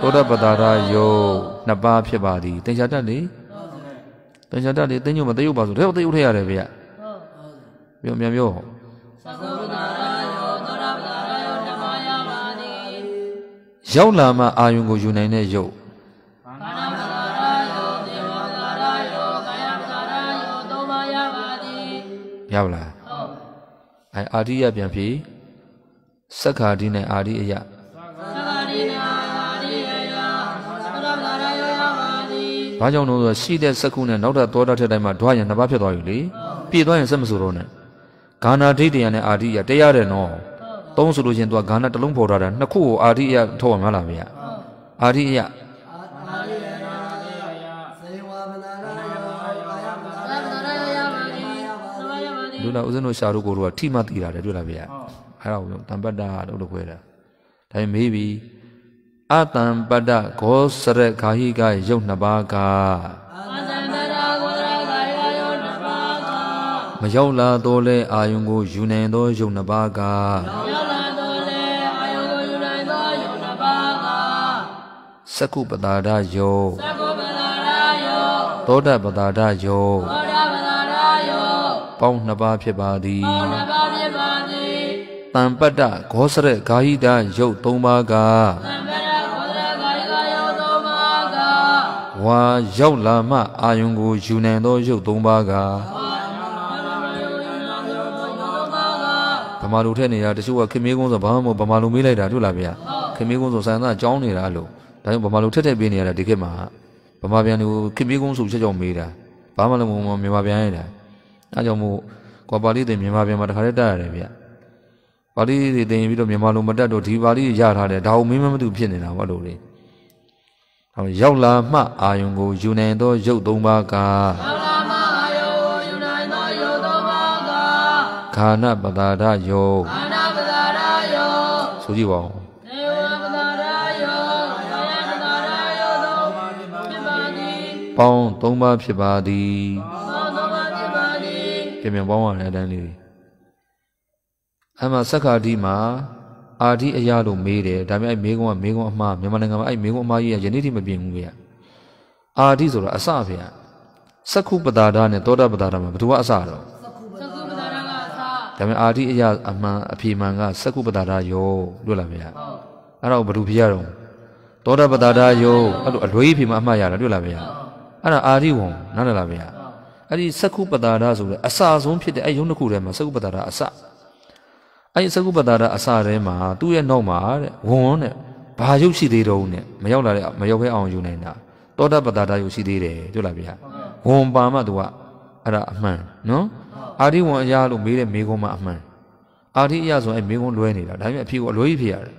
သောတပတာရယုတ်နှစ်ပါးဖြစ်ပါသည်တင်ရှားတတ်လေတင်ရှားတတ်လေတင်းညုံမတယုတ်ပါဆိုတော့တယုတ်ထည့်ရတယ်ဗျာပြောမြန်ပြောရောက်လာမှအာယုံကိုယူနိုင်တဲ့ယုတ်ရပါလားဟုတ်အဲအာရိယပြန်ပြီစက္ခာဒီနဲ့အာရိအယဘာကြောင့်လို့ဆိုရှိတဲ့စက္ခုနဲ့နောက်ထပ်သောတာထက်တိုင်းမှာဓွာရံနှစ်ပါးဖြစ်သွားပြီလေပြည့်သွားရင်စက်မဆိုတော့နဲ့ဂာနာဒိဋ္ဌိယံနဲ့အာရိယတရားတယ်နော်သုံးဆိုလို့ရှင်သူကဂါဏတလုံးပေါ်ထားတာနှစ်ခုကိုအာရိယထောက်မှာလားမရအာရိယလူလာဦးဇင်းတို့ရှာတို့ကိုတို့ကထိမှတည်တာလေတွေ့လားဗျာအဲ့ဒါကိုတံပတ္တလို့လို့ခွဲတာဒါပေမဲ့မေးပြီးအတံပတ္တဂောစရဂါဟိကယုတ်နှစ်ပါးက
အတံပတ္တဂောစရဂါဟိကယုတ်နှစ်ပါးက
မရောက်လာတော့လဲအာယုံကိုယူနိုင်သောယုတ်နှစ်ပါးကမရောက်စကုပတာဒယောစက
ုပတာဒ
ယောသောတပတာဒယောသောတပတာဒယောပေါင်းနှစ်ပါးဖြစ်ပါသည်ပေါင်းနှစ်
ပါးဖြစ်ပါသည်
တံပတ္တဂောစရဂာဟိတယုတ်၃ပါးကတ
ံပတ္တဂောစရဂာဟိတယုတ်၃ပါးက
ဝါရောက်လာမှအာယုံကို ယူနိုင်သောယုတ်၃ပါးကဗမာလူထက်နေတာတချို့ကခင်မေးကုန်းဆိုဘာမှမဟုတ်ဗမာလူမေးလိုက်တာတွေ့လားဗျာခင်မေးကုန်းဆိုဆန္ဒကြောင်းနေတာလို့ဒါကြောင့်ဗမာလူထက်ထက်ပေးနေရတာဒီခေတ်မှာဗမာပြန်လူခင်ပြေးကုန်းဆိုချက်ကြောင့်မေးတာဘာမှလည်းမဟုတ်မြန်မာပြန်ရတာအဲကြောင့်မို့ကွာပါဠိသင်မြန်မာပြန်မှာတခါတည်းတတ်ရတယ်ဗျပါဠိတွေသင်ပြီးတော့မြန်မာလိုမတတ်တော့ဒီပါဠိရထားတယ်ဒါအောင်မင်းမမသူဖြစ်နေတာဘာလို့လဲဒါရောက်လာမှအာယုံကိုယူနိုင်သောရုပ်သုံးပါးကရေ
ာက်လာမှအာယုံကိုယူနိုင်သောရုပ်သုံးပါးက
ခန္ဓာပဒါရယောခန္
ဓာပဒါရယေ
ာဆိုကြည့်ပါဦးပေါင်း၃ပါးဖြစ်ပါသည်ပေါင်း၃
ပါးဖြစ်ပါသည
်ပြင်ပြန်ပေါင်းရတဲ့အတိုင်းလေးအမှစက္ခာတိမှာအာတိအရာလို့မေးတယ်ဒါပေမဲ့အဲ့မေးကုန်းကမေးကုန်းအမှားမြန်မာနိုင်ငံမှာအဲ့မေးကုန်းအမှားကြီးကယနေ့ထိမပြင်ဘူးခင်ဗျအာတိဆိုတာအစဖေရစက္ခုပတာဒနဲ့သောတာပတာဒမှာဘယ်သူကအစတော့ဒါပေမဲ့အာတိအရာအမှန်အဖြေမှန်ကစက္ခုပတာဒယောလို့လားဗျာအဲ့တော့ဘယ်သူဖြစ်ရတော့သောတာပတာဒယောအဲ့လိုအလွဲအဖြေမှအမှားရတာတွေ့လားဗျာအဲ့ဒါအာရိဝံနားလည်လားဗျာအဲ့ဒီစကုပတာဒဆိုတဲ့အစာဆုံးဖြစ်တဲ့အဲ့ယုံတစ်ခုထဲမှာစကုပတာဒအစအဲ့ဒီစကုပတာဒအစထဲမှာသူ့ရဲ့နောက်မှာတဲ့ဝွန်တဲ့ဘာရုပ်ရှိသေးတော့ဦးနဲ့မရောက်လာတဲ့မရောက်ခဲအောင်ယူနိုင်တာတောတပတာဒရုပ်ရှိသေးတယ်တွေ့လားဗျာဝွန်ပါမှသူကအဲ့ဒါအမှန်နော်အာရိဝံအရာလို့မေးတဲ့မေကုံးမှအမှန်အာရိအရာဆိုအဲ့မေကုံးလွဲနေတာဒါပေမဲ့အဖြေကိုအလွဲကြီးဖြစ်ရတယ်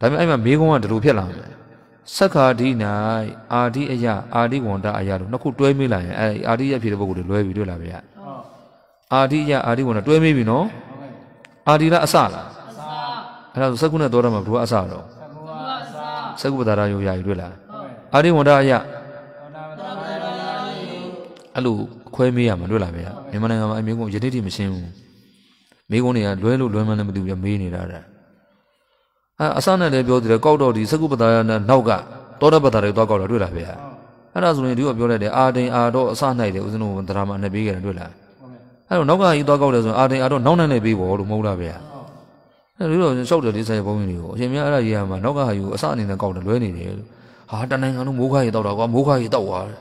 ဒါပေမဲ့အဲ့မှာမေကုံးကဒီလိုဖြစ်လာမယ်စက္ခာဒီ၌အာဒီအယအာဒီဝန္တအယတို့နှစ်ခုတွဲမိလာရင်အဲအာဒီရဖြစ်တဲ့ပုဂ္ဂိုလ်တွေလွဲပြီးတွေ့လာပြီဟုတ်အာဒီယအာဒီဝန္တတွဲမိပြီနော်အာဒီလားအစလားအစအဲ့ဒါဆိုစက္ခုနဲ့သောတာမှာဘုရားအစတော့စက္ခုအစစက္ခုပဒါရယောယာယူတွေ့လားအာဒီဝန္တအယအဲ့လိုခွဲမေးရမှာတွေ့လားဗျာမြန်မာနိုင်ငံမှာအမေကုန်းယတိတိမရှင်းဘူးမိကုန်းတွေကလွဲလို့လွဲမှန်းလည်းမသိဘူးဗျာမေးနေတာတဲ့အဲအစနဲ့လည်းပြောသေးတယ်ကောက်တော့ဒီစကုပ္ပတာနဲ့နောက်ကတောတပ္ပတာတွေသွားကောက်တာတွေ့လားဗျာအဲ့ဒါဆိုရင်ဒီကပြောလိုက်တယ်အာတိန်အာတော့အစနိုင်တယ်ဦးဇင်းတို့တရားမှာနဲ့ပေးကြတယ်တွေ့လားအဲ့တော့နောက်ကကြီးသွားကောက်တယ်ဆိုရင်အာတိန်အာတော့နောက်နဲ့နဲ့ပေးပေါ်လို့မဟုတ်လားဗျာအဲ့ဒီတော့ရှောက်တယ်လေးဆိုင်ဘုန်းကြီးတွေကိုအရှင်မြတ်အဲ့ဒါကြီးကမှနောက်ကဟာယူအစအနေနဲ့ကောက်တယ်လွဲနေတယ်လို့ဟာတနိုင်ငံလုံးမိုးခါရီတောက်တာကွာမိုးခါရီတောက်သွားတယ်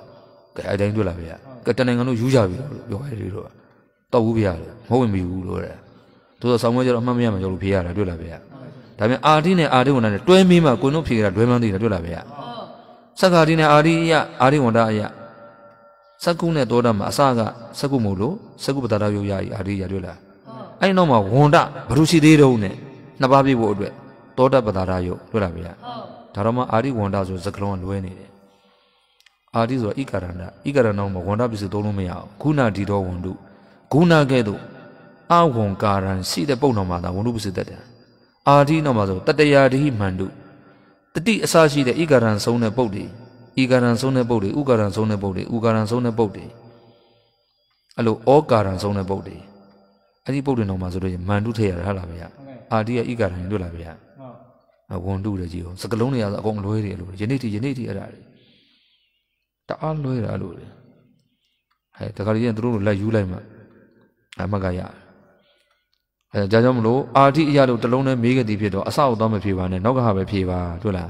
ကဲအဲ့တိုင်းတွေ့လားဗျာကဲတနိုင်ငံလုံးယူကြပြီလို့ပြောရတယ်ဒီတော့တောက်ဘူးဗျာမဟုတ်ဝင်ပြီဘူးလို့တဲ့သို့သောဆောင်းမွေးကြတော့အမှတ်မရမှကြောက်လို့ဖေးရတယ်တွေ့လားဗျာဒါပြန်အာတိနဲ့အာတိဝန္တာနဲ့တွဲမင်းမှာကိုနှုတ်ဖြေကြတာလွဲမှန်းသိတာတွေ့လားဗျာစက္ကာတိနဲ့အာရိယအာရိဝန္တာအယစက္ကုနဲ့သောတာမှာအစကစက္ကုမို့လို့စက္ကုပတာရယုတ်ရအာရိယတွေ့လားအဲ့နောက်မှာဝန္တာဘ ᱹ ရှိသေးတုံးနဲ့နှစ်ပါးပြည့်ဖို့အတွက်သောတာပတာရယုတ်တွေ့လားဗျာဒါတော့မှအာရိဝန္တာဆိုစကလုံးကလွဲနေတယ်အာရိဆိုတာဣကရဏဣကရဏမှာဝန္တာပစ္စည်းသုံးလို့မရအောင်ခုနာဒီတော်ဝန္တုခုနာကဲ့သို့အဝံကာရံရှိတဲ့ပုံတော်မှာသာဝန္တုပစ္စည်းတတ်တယ်အာဓိနောက်မှာဆိုတတရာဓိမန္တုတတိအစရှိတဲ့ဤကရံဆုံးတဲ့ပုတ်တွေဤကရံဆုံးတဲ့ပုတ်တွေဥကရံဆုံးတဲ့ပုတ်တွေဥကရံဆုံးတဲ့ပုတ်တွေအဲ့လိုဩကာရံဆုံးတဲ့ပုတ်တွေအဲ့ဒီပုတ်တွေနောက်မှာဆိုလို့မန္တုထည့်ရတာလားဗျာအာဓိကဤကရံတွေ့လားဗျာဝန်တုတယ်ကြီးရောစကလုံးတွေကအကုန်လွဲတယ်လို့ယနေ့ထိယနေ့ထိအဲ့ဒါတွေတအားလွဲတာလို့လေဟဲ့တခါကြီးကသူတို့လိုက်ယူလိုက်မှအမှတ်ကရတယ်အဲဒါကြောင့်မလို့အာတိအရာလို့တလုံးနဲ့မေးခဲ့သည်ဖြစ်တော့အဆောက်အသောမဖြေပါနဲ့နောက်ကဟာပဲဖြေပါတွေ့လား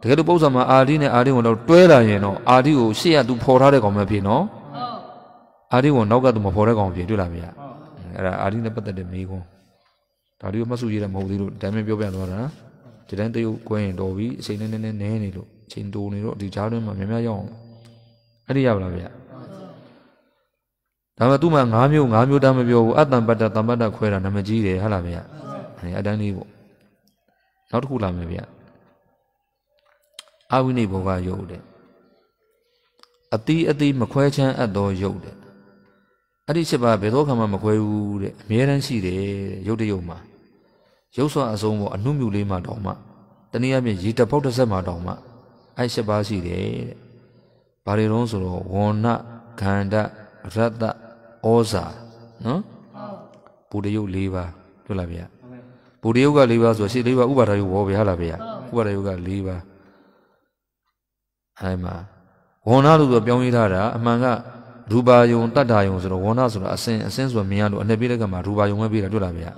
တကယ်လို့ပု္ပ္ပာမှာအာတိနဲ့အာတိဝင်တော့တွဲလာရင်တော့အာတိကိုရှေ့ရသူဖော်ထားတဲ့ကောင်မဖြစ်နော်အာတိဝင်နောက်ကသူမဖော်တဲ့ကောင်ဖြစ်တွေ့လားမရအဲ့ဒါအာတိနဲ့ပတ်သက်တဲ့မေးခွန်းဒါတွေကိုမှတ်စုရတာမဟုတ်သေးလို့ဒါမှပြောပြသွားတာဒီတိုင်းတရုပ်ကွင်းရင်တော်ပြီအချိန်နဲ့နဲ့နဲနေလို့အချိန်တိုးနေတော့ဒီကြားတွင်းမှာများများရောက်အောင်အဲ့ဒီရပါလားဗျာဒါမှသူ့မှာ၅မျိုး၅မျိုးတမ်းမပြောဘူးအတ္တံပတ္တတံပတ္တခွဲတာနာမကြီးတယ်ဟုတ်လားဗျာအဲအတန်းလေးပေါ့နောက်တစ်ခုလာမယ်ဗျာအဝိနိဘောကယုတ်တယ်အတိအတိမခွဲချမ်းအပ်သောယုတ်တဲ့အဲ့ဒီချက်ပါဘယ်တော့မှမခွဲဘူးတဲ့အမြဲတမ်းရှိတယ်ရုပ်တရုပ်မှာရုပ်စွာအဆုံးပေါ်အနှုမြူလေးမှာတောင်မှတနည်းအားဖြင့်ရေတပုတ်တစ်ဆက်မှာတောင်မှအဲ့ချက်ပါရှိတယ်တဲ့ဘာတွေတော့ဆိုတော့ဝဏ္ဏခန္ဓာရတ္တဩဇာနော်ပူတရုပ်၄ပါးတွေ့လားဗျာပူတရုပ်က၄ပါးဆိုရှေ့၄ပါးဥပါဒယုတ်ဘောဗျာလားဗျာဥပါဒယုတ်က၄ပါးအဲမှာဝဏ္ဏလို့ဆိုပြောင်းရေးထားတာအမှန်ကရူပါယုံတတ္တာယုံဆိုတော့ဝဏ္ဏဆိုတော့အစင်အစင်ဆိုမြင်ရလို့အနှစ်ပြည့်တဲ့ကမှာရူပါယုံပဲပြတာတွေ့လားဗျာ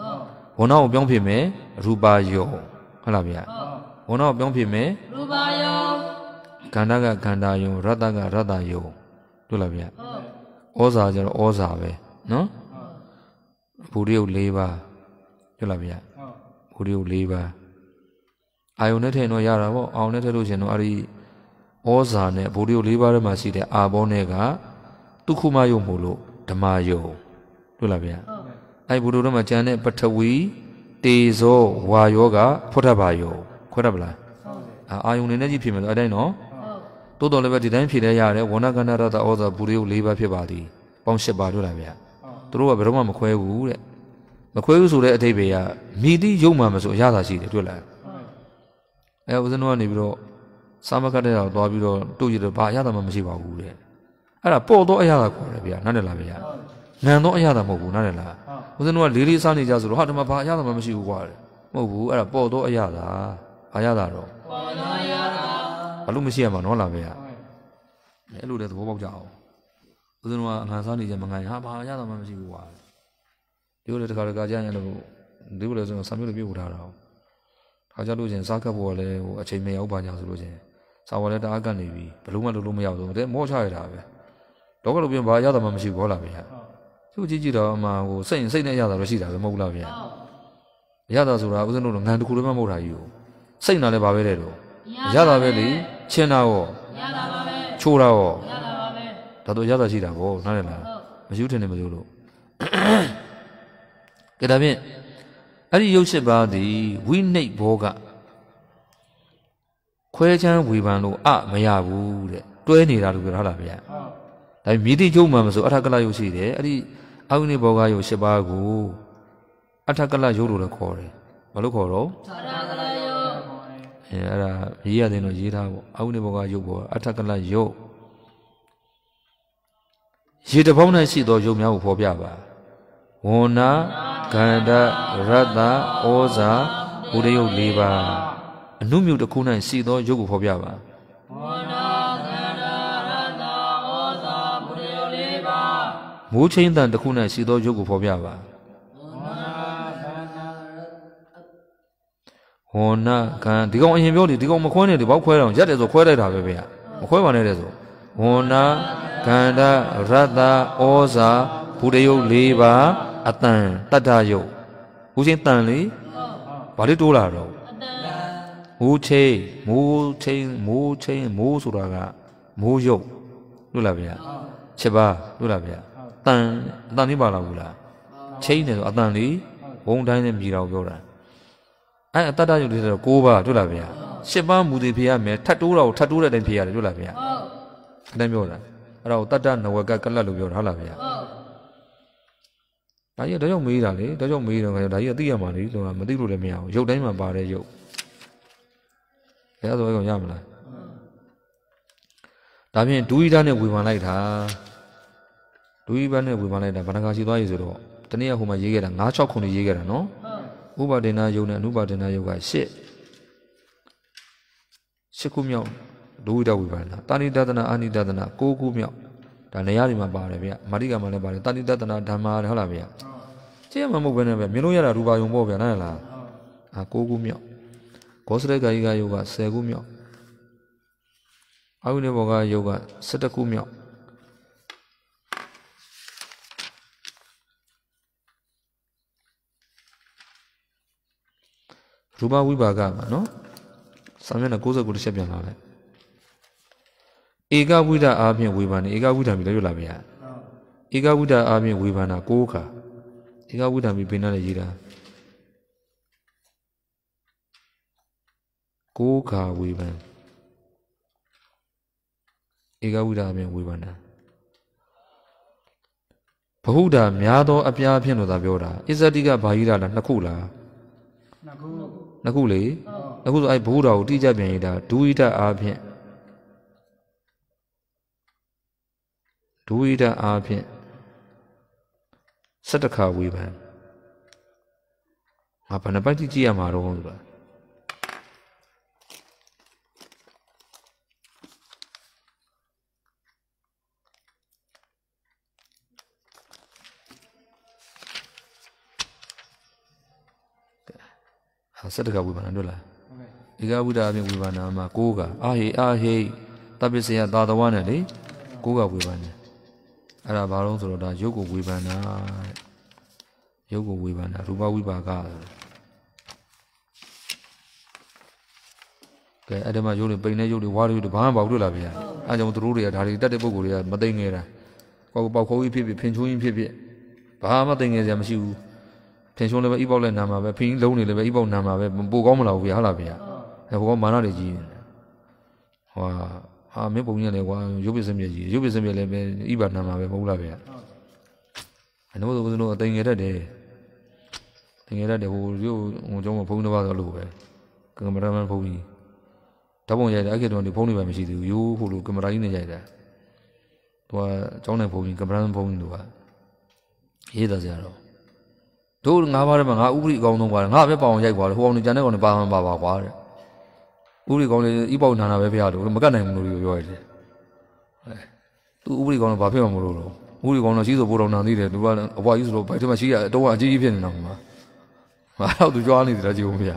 ဝဏ္ဏကိုပြောင်းဖြစ်မယ်ရူပါယုံဟုတ်လားဗျာဝဏ္ဏကိုပြောင်းဖြစ်မယ်
ရူပါယုံ
ခန္ဓာကခန္ဓာယုံရတ္တကရတ္တယုံတွေ့လားဗျာဩဇာကျတော့ဩဇာပဲနော်ဘူရိယုတ်၄ပါးပြောလားဗျာဘူရိယုတ်၄ပါးအာယုန်နဲ့ထည့်တော့ရတာပေါ့အောင်နဲ့ထည့်လို့ရှင်တော့အဲ့ဒီဩဇာနဲ့ဘူရိယုတ်၄ပါးထဲမှာရှိတဲ့အာဘောနဲ့ကဒုက္ခမယုတ်မို့လို့ဓမ္မယုတ်တွေ့လားဗျာအဲ့ဘူရိယုတ်ထဲမှာကျန်တဲ့ပထဝီတေဇောဝါယောကဖွတ်ထပါယုတ်ခွတ်ရပါလားအာယုန်နဲ့ကြီးဖြစ်မယ်ဆိုအဲ့တိုင်းနော်သို့တော်လည်းပဲဒီတိုင်းဖြေတဲ့ရတယ်ဝဏကဏရတဩဇာဘူရိယု၄ပါးဖြစ်ပါသည်ပေါင်း၈ပါးတို့လားဗျာသူတို့ကဘယ်တော့မှမခွဲဘူးတဲ့မခွဲဘူးဆိုတဲ့အထိပ္ပယ်ကမိတိယုံမှမဆိုအရသာရှိတယ်တွေ့လားအဲဦးဇင်းတို့ကနေပြီးတော့စာမကတ်တဲ့တော့သွားပြီးတော့တို့ရတော့ဘာအရသာမှမရှိပါဘူးတဲ့အဲ့ဒါပေါ်တော့အရသာခေါ်တယ်ဗျာနားတယ်လားဗျာငံတော့အရသာမဟုတ်ဘူးနားတယ်လားဦးဇင်းတို့ကလေးလေးစားနေကြဆိုတော့ဟာဒီမှာဘာအရသာမှမရှိဘူးကွာတဲ့မဟုတ်ဘူးအဲ့ဒါပေါ်တော့အရသာဘာရသာတော့ပေါ်တော့အရဘာလို့မရှိရမှာနော်လာပဲရအဲ့လိုလည်းသဘောပေါက်ကြအောင်ဦးဇင်းကအငန်စားနေကြမငန်ဟာဘာရတာမှမရှိဘူးကွာဒီလိုလည်းတခါတခါကြားရလို့ဒီလိုလည်းဆိုဆာမျိုးတွေပြုတ်ထားတာအောင်ဒါကြလို့ချင်းစားကပ်ဖို့ကလည်းဟိုအချိန်မရောက်ပါညာဆိုလို့ချင်းစာဝါလည်းတအားကပ်နေပြီဘလို့မှလုပ်လို့မရဘူးဆိုတော့မော့ချရတာပဲတော့ဘလို့ပြင်ဘာရတာမှမရှိဘူးလားဗျာသူ့ကြည့်ကြည့်တော့အမှဟိုစိတ်စိတ်နဲ့ရတာတော့ရှိတာပဲမဟုတ်လားဗျာရတာဆိုတာဦးဇင်းတို့ငန်တစ်ခုလည်းမဟုတ်တာကြီးကိုစိတ်နာလည်းဘာပဲတဲ့တော့ရတာပဲလေချင်းတာရောရတာပါပဲချိုးတာရောရတာပါပဲဒါတို့ရတာရှိတာကိုနားလည်လားမယူတင်နေမယူလို့ကဲဒါဖြင့်အဲ့ဒီရုပ်ရှင်ပါသည်ဝိနှိတ်ဘောကခွဲချမ်းဝေဖန်လို့အမရဘူးတဲ့တွဲနေတာလို့ပြောထားတာဗျာဒါမြည်တိကျုံမှမဆိုအထကလရုပ်ရှိတယ်အဲ့ဒီအဝိနှိတ်ဘောကရုပ်ရှင်ပါကိုအထကလရုပ်လို့လည်းခေါ်တယ်ဘာလို့ခေါ်တော့သာရကအဲအဲ့ဒါရေးရတဲ့တော့ရေးထားပေါ့အဝိနိဘောဂယုတ်ပေါ်အထကလယုတ်ရေတပေါင်း၌ရှိသောယုတ်များကိုဖော်ပြပါဝဏ္ဏကန္တရတ္တဩဇာဘုဒ္ဓယုတ်၄ပါးအနုမြုတစ်ခု၌ရှိသောယုတ်ကိုဖော်ပြပါမိုးချင်းတန်တစ်ခု၌ရှိသောယုတ်ကိုဖော်ပြပါဝဏကံဒီကောင်အရင်ပြောတယ်ဒီကောင်မခွဲနဲ့ဒီဘောက်ခွဲတော့ရက်တယ်ဆိုခွဲလိုက်တာပဲဗျာမခွဲပါနဲ့တဲ့ဆိုဝဏကန္ဓရတ္တဩဇာဘုဒ္ဓယုတ်၄ပါးအတန်တတ္ထယုတ်ဦးရှင်တန်လေဘာလို့တိုးလာတော့မူးချင်းမူးချင်းမူးချင်းမူးဆိုတာကမူးယုတ်လို့လားဗျာချက်ပါလို့လားဗျာတန်တန်နေပါလားဘူးလားချင်းတယ်ဆိုအတန်လေဘုံတိုင်းနဲ့မြည်တော်ပြောတာအဲအတ္တတယုတ်လေးဆိုတော့၉ပါးတွေ့လားဗျာရှစ်ပါးမူတည်ဖေးရမယ်ထတ်တိုးတာကိုထတ်တိုးတဲ့အတိုင်းဖေးရတယ်တွေ့လားဗျာဟုတ်အဲ့ဒါပြောတာအဲ့ဒါကိုတတ္တနဝကကလတ်လို့ပြောတာဟုတ်လားဗျာဟုတ်ဒါကြီးတော့ကြောင့်မေးတာလေဒါကြောင့်မေးတော့ငါဒါကြီးအသိရမှာလေဆိုတာမသိလို့လည်းမရဘူးရုပ်တိုင်းမှာပါတဲ့ရုပ်ဘယ်တော့ကောင်ရမလားဒါဖြင့်ဒူဤတာနဲ့ဝေဖန်လိုက်တာဒူဤဘာနဲ့ဝေဖန်လိုက်တာဘဏ္ဍာရှိသွားရေဆိုတော့တနေ့ကဟိုမှာရေးခဲ့တာ969ရေးခဲ့တာနော်ဥပါဒေနာယုံနဲ့အနုပါဒေနာယုံက၈၈ခုမြောက်ဒုဝိဒဝိပါဒနာတာဏိတဒနာအာဏိတဒနာ၉ခုမြောက်ဒါနေရာဒီမှာပါတယ်ဗျမာရိကမှာလည်းပါတယ်တာဏိတဒနာဓမ္မာဟုတ်လားဗျကြည့်ရမှာမဟုတ်ဘဲနဲ့ဗျမြင်လို့ရတာရူပါယုံပေါ့ဗျနားလားအာ၉ခုမြောက်ဂောစရကာယိကယုံက၁၀ခုမြောက်အာဝိနေဘောကယုံက၁၁ခုမြောက်ရူပဝိပါကမှာနော်စာမျက်နှာ69တစ်ချက်ပြန်လာလိုက်ဧကဝိဒအာဖြင့်ဝေဘာနေဧကဝိဒံပြီးလည်းရွတ်လာပြန်ဧကဝိဒအာဖြင့်ဝေဘာနာ6ခါဧကဝိဒံပြီးဘိနာနဲ့ရေးတာ6ခါဝေဘာဧကဝိဒအာဖြင့်ဝေဘာနာဘဟုတာများသောအပြားဖြင့်လို့သာပြောတာအစ္စတိကဘာဟိတာလားနှစ်ခုလားနှစ်ခုလေနှစ်ခုဆိုအဲဘိုးတော်ကိုတိကျပြန်ရေးတာဒူဝိဒအားဖြင့်ဒူဝိဒအားဖြင့်၁၇ခါဝေဖန်ငါဘယ်နှပိုက်ကြည့်ကြည့်ရမှာတော့ဆိုတာဆက်တကဝိပါဏတို့လားဧကဝိတာအပြင်ဝိပါဏမှာ9ကအာဟေအာဟေတပ္ပစယသာသဝနဲ့လေ9ကဝိပါဏအဲ့ဒါဘာလို့ဆိုတော့ဒါယုတ်ကိုဝိပါဏတဲ့ယုတ်ကိုဝိပါဏရူပဝိပါကကဲအဲ့ဒီမှာယုတ်တွေပိန်နေယုတ်တွေဝါတွေဘာမှမပေါက်လို့လားဗျာအဲ့ကြောင့်သူတို့တွေကဒါတွေတက်တဲ့ပုံကိုယ်တွေကမသိငယ်တာကောက်ပေါက်ခိုးကြီးဖြစ်ဖြစ်ဖင်ချိုးကြီးဖြစ်ဖြစ်ဘာမှသိငယ်စရာမရှိဘူးဖြန်ရှုံးလည်းပဲဤပေါက်လည်းနာမှာပဲဖင်းလုံးတွေလည်းပဲဤပေါက်နာမှာပဲပိုကောင်းမလားဗျာဟုတ်လားဗျာအဲဘောကမာနတွေကြီးနေဟွာဟာမင်းပုံကြီးလည်းကွာရုပ်ပစ္စမြက်ကြီးရုပ်ပစ္စမြက်လည်းပဲဤပါနာမှာပဲမဟုတ်လားဗျာအဲတော့ဘုဇနုအတိုင်ငယ်တတ်တယ်တင်ရတဲ့ဟိုရုပ်ဟိုကျောင်းမှာဘုန်းတစ်ပါးတော့လို့ပဲကင်မရာမန်ဘုန်းကြီးဓာတ်ပုံရိုက်တဲ့အခက်တော်ဒီဘုန်းတွေပဲမရှိသေးဘူးရိုးဟိုလိုကင်မရာကြီးနဲ့ရိုက်တာသူကကျောင်းနဲ့ဘုန်းကြီးကင်မရာမန်ဘုန်းကြီးတို့ကရေးတာစရာတော့တို့ငါးပါးထဲမှာငါဥပရိအကောင်းဆုံးပါတယ်ငါပဲပေါအောင်ရိုက်သွားတယ်ဟိုအောင်နေကြတဲ့ကောင်တွေပါမှပါပါကွာတဲ့ဥပရိကောင်းတွေဤပေါ့နာနာပဲဖရလို့မကတ်နိုင်ဘူးလို့ပြောရတယ်အဲသူဥပရိကောင်းတော့ဘာဖြစ်မှမလို့လို့ဥပရိကောင်းတော့ရှိဆိုပို့တော်နာသေးတယ်သူကအဘွားကြီးဆိုတော့ဘယ်ထဲမှာရှိရတော့အကြီးကြီးဖြစ်နေတာမှာငါတော့သူကြွားနေတယ်ကြည့်ဦးဗျာ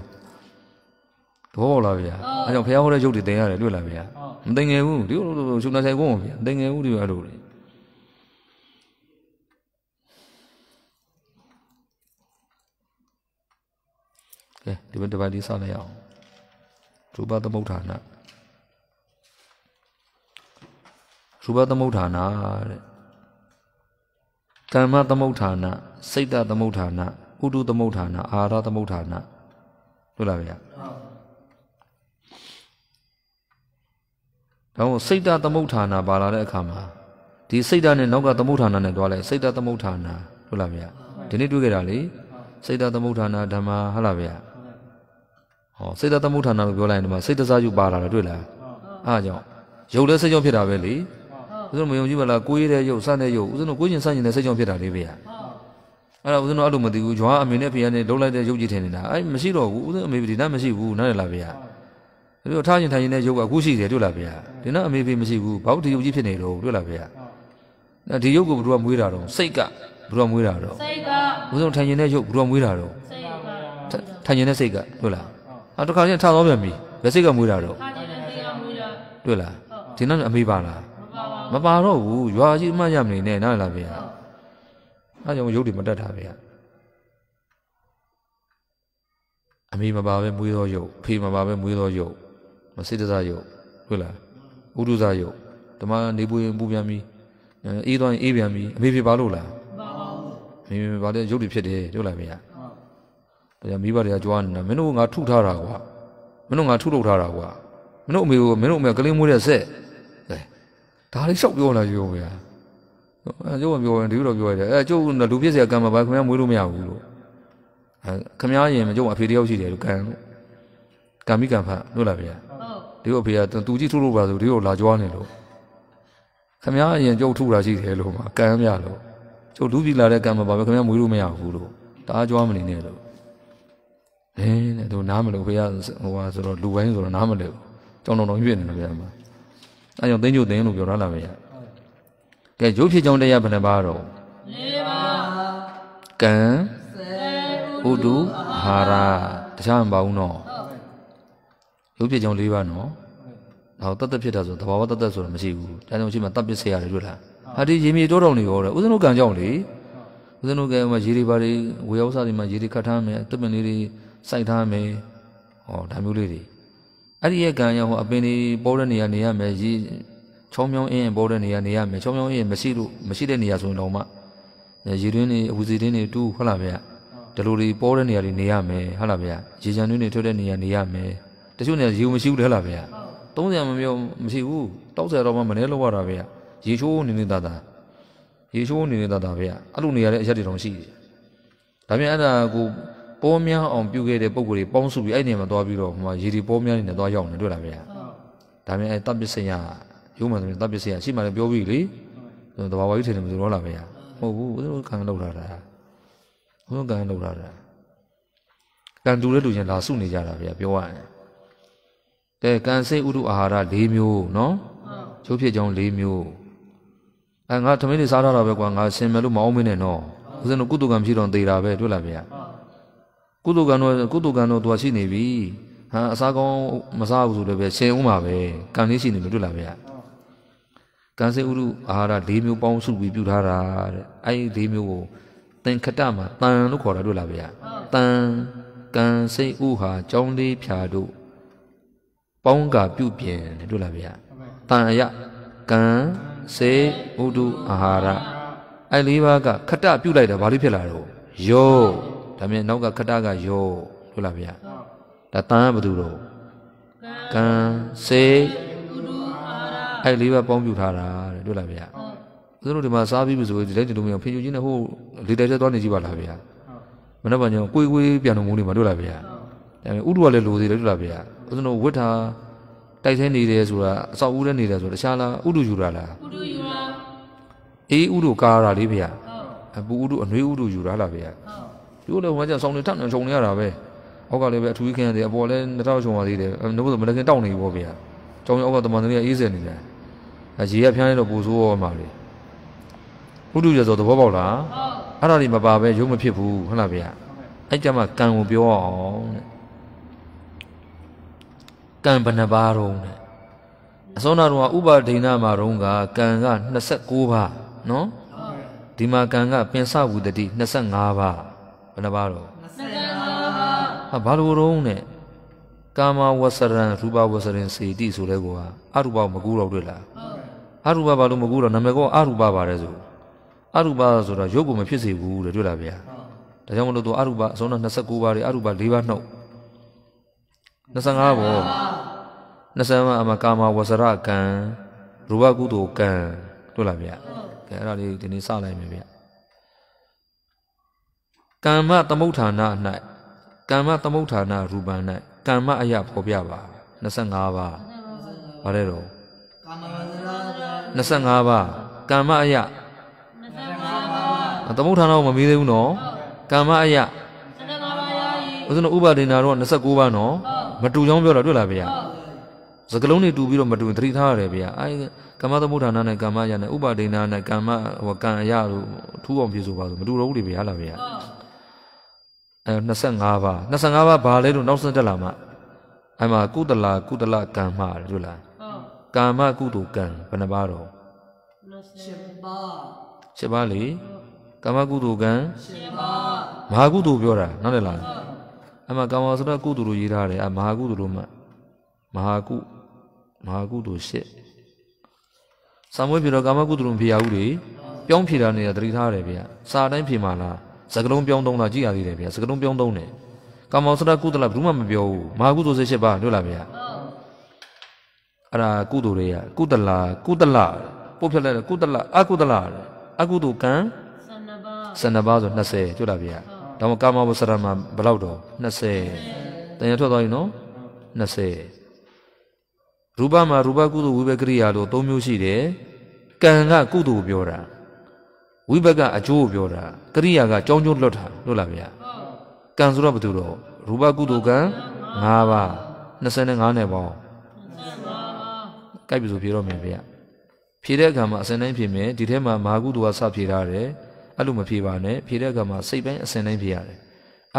သဘောပေါက်လားဗျာအဲကြောင့်ဖះဟောတဲ့ရုပ်တွေတင်ရတယ်တွေ့လားဗျာမတင်ငယ်ဘူးဒီလိုလိုရှင်နာဆိုင်ကုန်ဗျာမတင်ငယ်ဘူးဒီလိုအဲ့လိုလေဲဒီဘက်တစ်ပတ်လေးစလိုက်အောင်ရူပသမုဋ္ဌာနရူပသမုဋ္ဌာနတဲ့ကမ္မသမုဋ္ဌာနစိတ်တသမုဋ္ဌာနဥဒုသမုဋ္ဌာနအာရသမုဋ္ဌာနဟုတ်လားဗျာဒါမို့စိတ်တသမုဋ္ဌာနပါလာတဲ့အခါမှာဒီစိတ်တနဲ့နောက်ကသမုဋ္ဌာနနဲ့တွားလိုက်စိတ်တသမုဋ္ဌာနဟုတ်လားဗျာဒီနေ့တွေ့ခဲ့တာလေစိတ်တသမုဋ္ဌာနဓမ္မဟုတ်လားဗျာဟောစိတ်တသမုဋ္ဌာဏလို့ပြောလိုက်ရင်ဒီမှာစိတ်တစားယူပါလာတယ်တွေ့လားအားကြောင့်ရုပ်လည်းစိတ်ကြောင့်ဖြစ်တာပဲလေဦးဇင်းမယုံကြည်ပါလားကိုယ်ရတဲ့ရုပ်စတဲ့ရုပ်ဦးဇင်းတို့ကိုယ်ချင်းစတဲ့စိတ်ကြောင့်ဖြစ်တာလေးပဲအဲ့တော့ဦးဇင်းတို့အဲ့လိုမသိဘူးဂျွာအမေနဲ့ဖေရနဲ့လုံးလိုက်တဲ့ရုပ်ကြီးထင်နေတာအဲ့မရှိတော့ဘူးဦးဇင်းအမေဒီနားမရှိဘူးနားရလားဗျာဒီလိုထားရင်ထိုင်ရင်တဲ့ရုပ်ကအခုရှိတယ်တွေ့လားဗျာဒီနားအမေဖေမရှိဘူးဘာလို့ဒီရုပ်ကြီးဖြစ်နေတော့တွေ့လားဗျာဒီရုပ်ကိုဘုရားမွေးတာတော့စိတ်ကဘုရားမွေးတာတော့စိတ်ကဦးဇင်းထိုင်ရင်တဲ့ရုပ်ဘုရားမွေးတာတော့စိတ်ကထိုင်ရင်တဲ့စိတ်ကတွေ့လားအော်တခါချင်းထသောပြန်ပြီဘယ်စိတ်ကမွေးတာတော့တွေ့လားဒီနောက်အမေပါလားမပါတော့ဘူးရွာကြီးအမှရမနေနဲ့နားလားဗျာအဲကြောင့်ရုပ်တွေမတက်တာဗျာအမေမပါပဲမွေးသောရုပ်ဖေမပါပဲမွေးသောရုပ်မစိတ်တစားရုပ်တွေ့လားဥဒုစားရုပ်ဓမ္မနေပူရင်ပူပြန်ပြီအေးသွားရင်အေးပြန်ပြီအမေဖြစ်ပါလို့လားမပါဘူးအမေဘာလဲရုပ်တွေဖြစ်တယ်တွေ့လားဗျာဒါမိဘတွေကကြွားနေတာမင်းတို့ငါထုထားတာကွာမင်းတို့ငါထုလုပ်ထားတာကွာမင်းတို့အမေကိုမင်းတို့အမေကလေးမွေးတဲ့ဆက်အဲဒါလေးရှောက်ပြောလာရုံပဲအဲကျုပ်ကပြောရင်ဒီလိုတော့ပြောရတယ်အဲကျုပ်လူပြည့်စရာကံမပါခင်ဗျားမွေးလို့မရဘူးလို့အဲခင်ဗျားရင်မကျုပ်အဖေတယောက်ရှိတယ်လို့ကံလို့ကံမိကံဖတ်လို့လားဗျာဒီလိုအဖေကသူကြီးထုလို့ပါဆိုဒီလိုလာကြွားနေလို့ခမရအရင်ကြုတ်ထုတာရှိတယ်လို့မှာကံရလို့ကျုပ်လူပြည်လာတဲ့ကံမပါပဲခမရမွေးလို့မရဘူးလို့ဒါအကြွားမနေနဲ့လို့အင်းတဲ့သူနားမလို့ဖေရဟိုဟာဆိုတော့လူပိုင်းဆိုတော့နားမလို့ကြောင်တော်တော်ရွေ့နေတယ်ဗျာမှာအဲကြောင့်သင်းကျုပ်သင်းလို့ပြောရလားဗျာကဲရုပ်ဖြစ်ကြောင်းတရားဘယ်နှပါတော့
၄ပါး
ကံဥဒုဟာရတခြားမပါဘူးနော်ရုပ်ဖြစ်ကြောင်း၄ပါးနော်တော့တတ်သက်ဖြစ်တာဆိုတဘာဝတတ်သက်ဆိုတာမရှိဘူးဒါကြောင့်ရှိမှတပ်ပစ်ဆရာတွေတွေ့လားဟာဒီရေမြေတိုးတော်နေရောတဲ့ဥဒနုကံကြောင့်လေဥဒနုကံမှာရေတွေပါတွေဝေယောစတွေမှာရေတွေခတ်ထားမယ်တပ်ပင်လေးတွေစိုက်ထားမယ်ဟောဒါမျိုးလေးတွေအဲ့ဒီရဲ့ကံရောဟောအပင်တွေပေါ်တဲ့နေရာနေရမယ်ရေချောင်းမြောင်းအင်းပေါ်တဲ့နေရာနေရမယ်ချောင်းမြောင်းအင်းမရှိလို့မရှိတဲ့နေရာဆိုရင်တော့မှရေတွင်းတွေအဝစီတွင်းတွေတူးဟုတ်လားဗျာဒီလိုတွေပေါ်တဲ့နေရာတွေနေရမယ်ဟုတ်လားဗျာရေချံတွင်းတွေထွက်တဲ့နေရာနေရမယ်တချို့နေရာရေမရှိဘူးလေဟုတ်လားဗျာ30မမျိုးမရှိဘူး60တော့မှမနေလောက်ရတာဗျာရေချိုးနေနေသားသားရေချိုးနေနေသားသားဗျာအဲ့လိုနေရာတွေအရက်တွေတောင်ရှိတယ်ဒါပြန်အဲ့ဒါကိုပေါများအောင်ပြုခဲ့တဲ့ပုံကိုယ်တွေပေါင်းစုပြီးအဲ့ဒီမှာသွားပြီးတော့ဟိုမှာရေဒီပေါများနေတဲ့သွားရောက်နေတွေ့လားဗျာဒါမှမဟုတ်အဲ့တပ်ပစ္စယရုံးမှန်ဆိုရင်တပ်ပစ္စယရှိမှလည်းပြောပြီးလေတဘာဝကြီးထင်တယ်မဆိုတော့လားဗျာမဟုတ်ဘူးဘုရားခံလောက်တာလားဘုရားခံလောက်တာလားကံတူတဲ့လူချင်းလာစုနေကြတာဗျာပြောရရင်တဲ့ကံစိတ်ဥဒုအာဟာရ၄မျိုးနော်ချိုးဖြစ်ကြောင်း၄မျိုးအဲငါသမင်းတွေစားထားတာပဲကွာငါဆင်မယ်လို့မအောင်မင်းနဲ့နော်ဦးဇင်းတို့ကုသကံဖြစ်တော့သေးတာပဲတွေ့လားဗျာကုသိုလ်ကံတော့ကုသိုလ်ကံတော့သူရှိနေပြီဟမ်အစားကောင်းမစားဘူးဆိုလည်းပဲဆင်ဦးမှာပဲကံလေးရှိနေလို့တွေ့လာဗျာကံစေဥရုအာဟာရ၄မျိုးပေါင်းစုပြီးပြုထားတာတဲ့အဲဒီ၄မျိုးကိုသင်္ခတမှာတန်လို့ခေါ်တာတွေ့လာဗျာတန်ကံစေဥဟာကြောင်းလေးဖြာတို့ပေါင်းကပြုပြင်တယ်တွေ့လာဗျာတန်အယကံစေဥဒုအာဟာရအဲ၄ပါးကခတပြုတ်လိုက်တာဘာလို့ဖြစ်လာတော့ယောဒါမြင်နောက်ကခတကယောလို့လားဗျာဒါတန်ကဘာလို့တော့ကံစေအဲ့လေးပါပေါင်းပြထားတာတဲ့တို့လားဗျာသူတို့ဒီမှာစားပြီးပြီဆိုဒီလက်ကျင်လို့မရဖင်ယူချင်းနဲ့ဟိုလေတဲတက်သွားနေကြည့်ပါလားဗျာမနေ့ကညကိုယ်ကိုယ်ပြန်တော်မူနေမှာတို့လားဗျာဒါပေမဲ့ဥတုကလည်းလိုသေးတယ်တို့လားဗျာဦးဇနုဝိထာတိုက်ဆဲနေတယ်ဆိုတာအဆောက်ဦးထဲနေတယ်ဆိုတခြားလားဥတုယူတာလားဥတုယူတာအေးဥတုကားတာလေးဗျာအပူဥတုအနှွေးဥတုယူတာလားဗျာဟုတ်သူတို့လည်းဝမ်းကြဆောင်းနေထပ်နေချုံနေရတာပဲအောက်ကလည်းပဲအထူးခင်းရတယ်အပေါ်လည်းနှစ်ထောက်ချုံပါသေးတယ်နှုတ်ဆိုမလခင်တောက်နေပေါ့ဗျာကျောင်းရောက်အောက်ကတမန်တော်ကြီးအေးစင်နေတယ်အရေရဖျားနေတော့ပူဆိုးရောမှာလေဥဒုရဆိုသဘောပေါက်လားအဲ့ဒါတွေမပါပဲရုပ်မဖြစ်ဘူးဟုတ်လားဗျာအဲ့ကြမှာကံကိုပြောအောင်တဲ့ကံဘယ်နှပါးတော့တဲ့အစောနာတော့ဥပါဒိဏမှာတော့ကံက29ပါးနော်ဒီမှာကံကပင်စဝုတ္တိ25ပါးယ်နှပါတော့25ပါဘာလို့တော့နဲ့ကာမဝဆရံရူပဝဆရံစေတိဆိုတဲ့ကောအရူပမကူတော့တွေ့လားအရူပဘာလို့မကူတော့နာမည်ကောအရူပပါတယ်ဆိုအရူပဆိုတော့ရုပ်ကိုမဖြစ်စေဘူးတဲ့တွေ့လားဗျာဒါကြောင့်မလို့သူအရူပအစုံနဲ့29ပါးတွေအရူပ၄ပါးနှုတ်25ဘော25မှာအမကာမဝဆရကံရူပကုသိုလ်ကံတွေ့လားဗျာကဲအဲ့ဒါလေးဒီနေ့စလိုက်မယ်ဗျာကမ္မသမုဋ္ဌာန၌ကမ္မသမုဋ္ဌာနရူပံ၌ကမ္မအရာဖော်ပြပါ25ပါးဘာလဲတော့25ပါးကမ္မအရာသမုဋ္ဌာနကိုမမေးသေးဘူးနော်ကမ္မအရာဥစဉ်ဥပဒေနာတော့29ပါးနော်မတူကြောင်းပြောတာတွေ့လားဗျာစကလုံးတွေတူပြီးတော့မတူသတိထားရတယ်ဗျာအဲကမ္မသမုဋ္ဌာနနဲ့ကမ္မရနဲ့ဥပဒေနာနဲ့ကမ္မဟိုကံအရာတို့ထူအောင်ပြဆိုပါဆိုမတူတော့ဘူးလေဗျာလားဗျာ25ပါ25ပါဘာလဲလို့နောက်ဆက်တက်လာမှအဲ့မှာကုတလကုတလကံမှတို့လားကာမကုတုကံဘယ်နှပါတော့7ပါ7ပါလေကာမကုတုကံ7ပါမဟာကုတုပြောတာနောက်တယ်လားအမှကာမဆိုတော့ကုတုလို့ရေးထားတယ်အမဟာကုတုလို့မှမဟာကုမဟာကုတု7စာမွေးပြတော့ကာမကုတုလို့မဖြေရဘူးလေပြောင်းဖြေတာနေရတတိထားတယ်ဗျာစာတိုင်းဖြေမှာလားစကလုံးပြောင်းသုံးတာကြည့်ရသေးတယ်ဗျာစကလုံးပြောင်းသုံးတယ်ကာမောစရကုသလဘူးမှမပြောဘူးမာကုသိုလ်စိတ်ရှိပါတို့လားဗျာအဲ့ဒါကုသိုလ်တွေကကုသလကုသလပုတ်ဖြတ်လိုက်တယ်ကုသလအကုသလအကုသိုလ်ကံ12ပါးဆို20တို့လားဗျာဒါမှကာမောစရမှာဘယ်လောက်တော့20တန်ရထွက်သွားပြီနော်20ရူပမှာရူပကုသိုလ်ဝိဘကရိယာလို့၃မျိုးရှိတယ်ကံကကုသိုလ်ပြောတာဝိဘက်ကအကျိုးကိုပြောတာကရိယာကကြောင်းကျုံးလွတ်တာလွတ်လားဗျာကံဆိုတော့ဘယ်သူတော့ရူပကုသိုလ်ကံ၅ပါး25နဲ့ပေါင်းကြိုက်ပြီဆိုဖြေတော့မယ်ဗျာဖြေတဲ့အခါမှာအစင်တိုင်းဖြေမယ်ဒီထဲမှာမာကုသိုလ်ကစဖြေထားတယ်အဲ့လိုမဖြေပါနဲ့ဖြေတဲ့အခါမှာစိတ်ပိုင်းအစင်တိုင်းဖြေရတယ်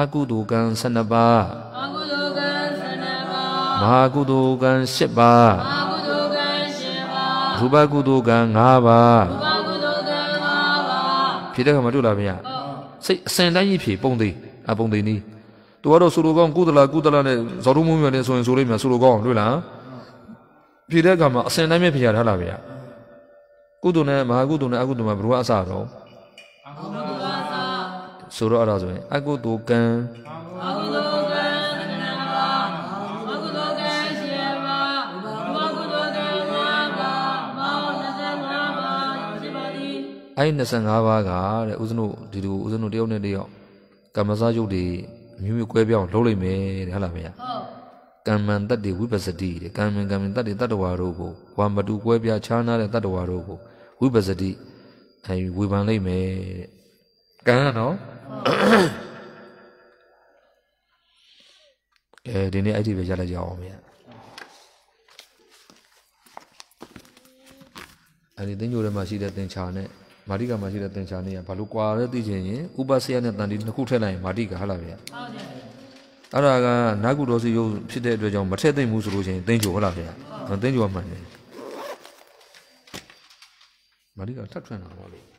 အကုသိုလ်ကံ12ပါး
အကုသိုလ်ကံ12
ပါးမာကုသိုလ်ကံ10ပါးမ
ာကုသိုလ်ကံ10ပ
ါးရူပကုသိုလ်ကံ5ပါးရူပဖြေတဲ့ခါမတွေ့လားမရစိတ်အစင်တိုင်းကြီးဖြေပုံသေးအပုံသေးနီးသူကတော့ဆိုလိုကောင်းကုသလာကုသလာနဲ့ဇော်ရုံမုံမြန်နဲ့ဆိုရင်ဆိုလိမ့်မယ်ဆိုလိုကောင်းတွေ့လားဖြေတဲ့ခါမှာအစင်တိုင်းပဲဖြေရထားလားဗျာကုသိုလ်နဲ့မဟာကုသိုလ်နဲ့အကုသိုလ်မှာဘယ်လိုအဆတော့အကုသိုလ်အဆဆိုတော့အဲ့ဒါဆိုရင်အကုသိုလ်ကံအအဲ့25ပါးကတဲ့ဦးဇနုဒီလိုဦးဇနုတယောက်နဲ့တယောက်ကမ္မစာရုပ်တွေမျိုးမျိုးကွဲပြောင်းလုပ်လိုက်မယ်တဲ့ဟုတ်လားမရဟုတ်ကမ္မံတတ္တိဝိပဿတိတဲ့ကမ္မံကမ္မံတတ္တိတတ္တဝါတို့ကိုဝါမတူကွဲပြားခြားနားတဲ့တတ္တဝါတို့ကိုဝိပဿတိအဲဝေဖန်လိုက်မယ်တဲ့ကံကတော့အဲဒီနေ့အဲ့ဒီပဲရလိုက်ကြအောင်မြတ်အဲ့ဒီသင်္ကြိုထဲမှာရှိတဲ့သင်္ချာနဲ့မာတိကာမှာရှိတဲ့သင်္ချာနေရဘာလို့ကွာလဲသိချင်ရင်ဥပဆယနဲ့တန်တီနှစ်ခုထည့်လိုက်ရင်မာတိကာဟုတ်လားဗျာဟုတ်တယ်အဲ့ဒါကနာကုတော်စီရုပ်ဖြစ်တဲ့အတွက်ကြောင့်မထည့်သိမ့်ဘူးဆိုလို့ရှိရင်သင်္ချိုဟုတ်လားဗျာသင်္ချိုကမှန်တယ်မာတိကာထပ်ထွန်းတာပါလို့